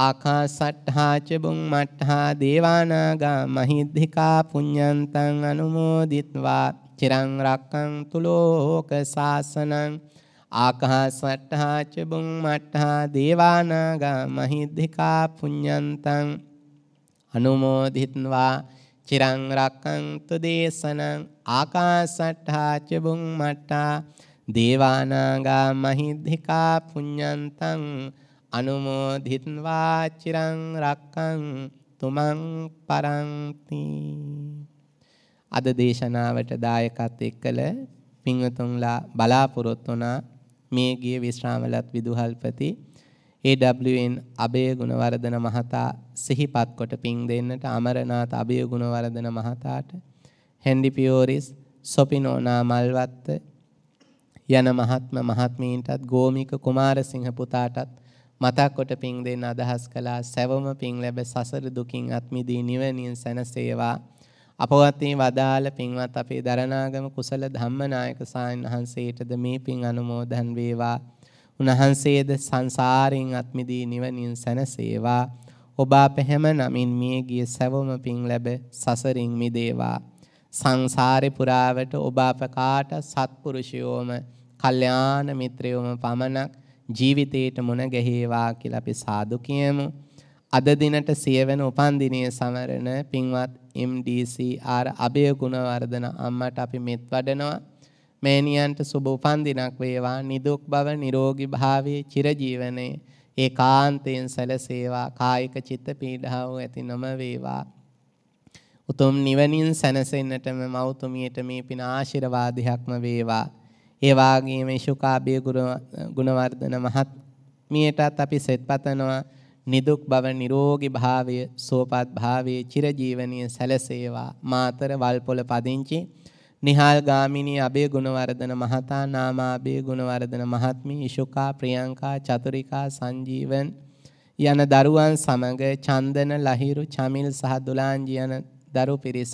ආකාසට්ඨාච බුම්මට්ඨා දේවානාගා මහිද්దికා පුඤ්ඤන්තං අනුමෝදිත්වා චිරං රක්කං තුලෝක සාසනං ආකාසට්ඨා ච බුම්මට්ඨා දේවානාගා මහිද්దికා පුඤ්ඤන්තං අනුමෝදිත්වා චිරං රක්කන්තු දේශනං ආකාසට්ඨා ච බුම්මට්ඨා දේවානාගා මහිද්దికා පුඤ්ඤන්තං අනුමෝදිත්වා චිරං රක්කං තුමන් පරන්ති අද දේශනාවට දායකත් එක්කල පින්වතුන්ලා බලාපොරොත්තු වුණා මිය ගිය විශ්‍රාමලත් විදුහල්පති AWN අබේ ගුණවර්ධන මහතා සිහිපත් කොට පිං දෙන්නට අමරනාත් අබේ ගුණවර්ධන මහතාට හෙන්ඩි පියෝරිස් සොපිනෝනා මල්වත්ත යන මහත්ම මහත්මීන්ටත් ගෝමික කුමාරසිංහ පුතාටත් මතක් කොට පිං දෙන්න අදහස් කළා සැවම පිං ලැබ සසර දුකින් අත් මිදී නිවනින් සැනසේවා අපවත්ී වදාළ පින්වත් අපේ දරණාගම කුසල ධම්මනායක සායන් වහන්සේටද මේ පින් අනුමෝදන් වේවා. උන්වහන්සේද සංසාරින් අත්මිදී නිවනින් සැනසේවා. ඔබ අප හැම නමින් මිය ගිය සැවොම පින් ලැබ සසරින් මිදේවා. සංසාරේ පුරාවට ඔබ අප කාට සත්පුරුෂයෝම, කල්යාණ මිත්‍රයෝම පමණක් ජීවිතේට මුණ ගැහිවා කියලා අපි සාදු කියමු. අද දිනට සියවැන උපන්දිනයේ සමරන පින්වත් MDCR අබේ ගුණවර්ධන අම්මට අපි මෙත් වඩනවා. මෑණියන්ට සුබ උපන්දිනක් වේවා. නිදුක් බව, නිරෝගී භාවයේ, චිරජීවනයේ ඒකාන්තයෙන් සැලසේවා. කායික චිත්ත පීඩාව ඇති නොම වේවා. උතුම් නිවනින් සැනසෙන්නටම මෞතුමියට මේ පින ආශිර්වාදයක්ම වේවා. ඒ වාගේම ශුකාභය ගුණවර්ධන මහත්මියටත් අපි සෙත්පතනවා. නිදුක් බව නිරෝගී භාවය සෝපත් භාවයේ චිරජීවනීය සැලසේවා මාතර වල්පොළ පදිංචි නිහාල් ගාමිණී අබේ ගුණවර්ධන මහතා නාමා අබේ ගුණවර්ධන මහත්මිය ඉෂුකා ප්‍රියංකා චතුරිකා සංජීවන් යන දරුවන් සමග චන්දන ලහිරු චමිල් සහ දුලාංජි යන දරු පිරිස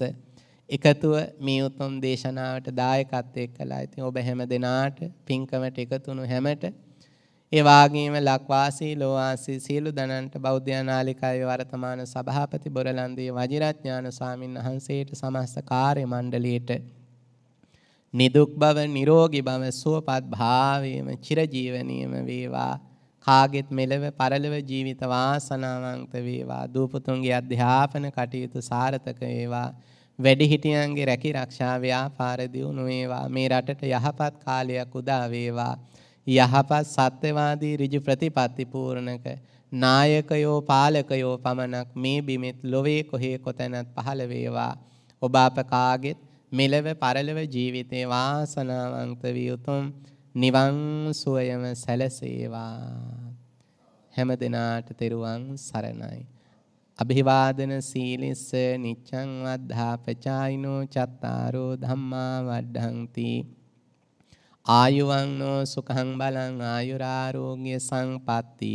එකතුව මේ උතුම් දේශනාවට දායකත්වයක් කළා. ඉතින් ඔබ හැම දිනාට පින්කමට එකතුණු හැමට ඒ වාගේම ලක්වාසී ලෝවාසී සීලු දනන්ට බෞද්ධ නාලිකාවේ වර්තමාන සභාපති බොරලන්දී වජිරඥාන ස්වාමින් වහන්සේට සමස්ත කාර්ය මණ්ඩලයට නිදුක් බව නිරෝගී බව සුවපත් භාවයේම චිරජීවනීයම වේවා කාගෙත් මෙලව පරලව ජීවිත වාසනාවන්ත වේවා දූපතුන්ගේ අධ්‍යාපන කටයුතු සාර්ථක වේවා වැඩිහිටියන්ගේ රැකී රක්ෂා ව්‍යාපාර දියුණු වේවා මේ රටට යහපත් කාලයක් උදා වේවා යහපත් සත්‍යවාදී ඍජු ප්‍රතිපatti පූර්ණක නායකයෝ පාලකයෝ පමණක් මේ බිමෙත් ලොවේ කොහේ කොතැනත් පහළ වේවා ඔබ අප කාගෙත් මෙලව පරලව ජීවිතේ වාසනාවන්ත විය උතුම් නිවන් සුවයම සැලසේවා හැම දිනාට තෙරුවන් සරණයි අභිවාදන සීලිස්ස නිච්ඡං වද්ධා පචායිනෝ චත්තාරෝ ධම්මා වඩ්ඩಂತಿ ආයුවන්නෝ සුඛං බලං ආයුරාරෝග්‍ය සංපatti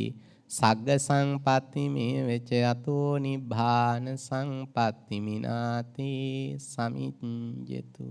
සග්ග සංපatti මේ වෙච අතෝ නිබ්බාන සංපatti මිනාති සමිච්ඡතු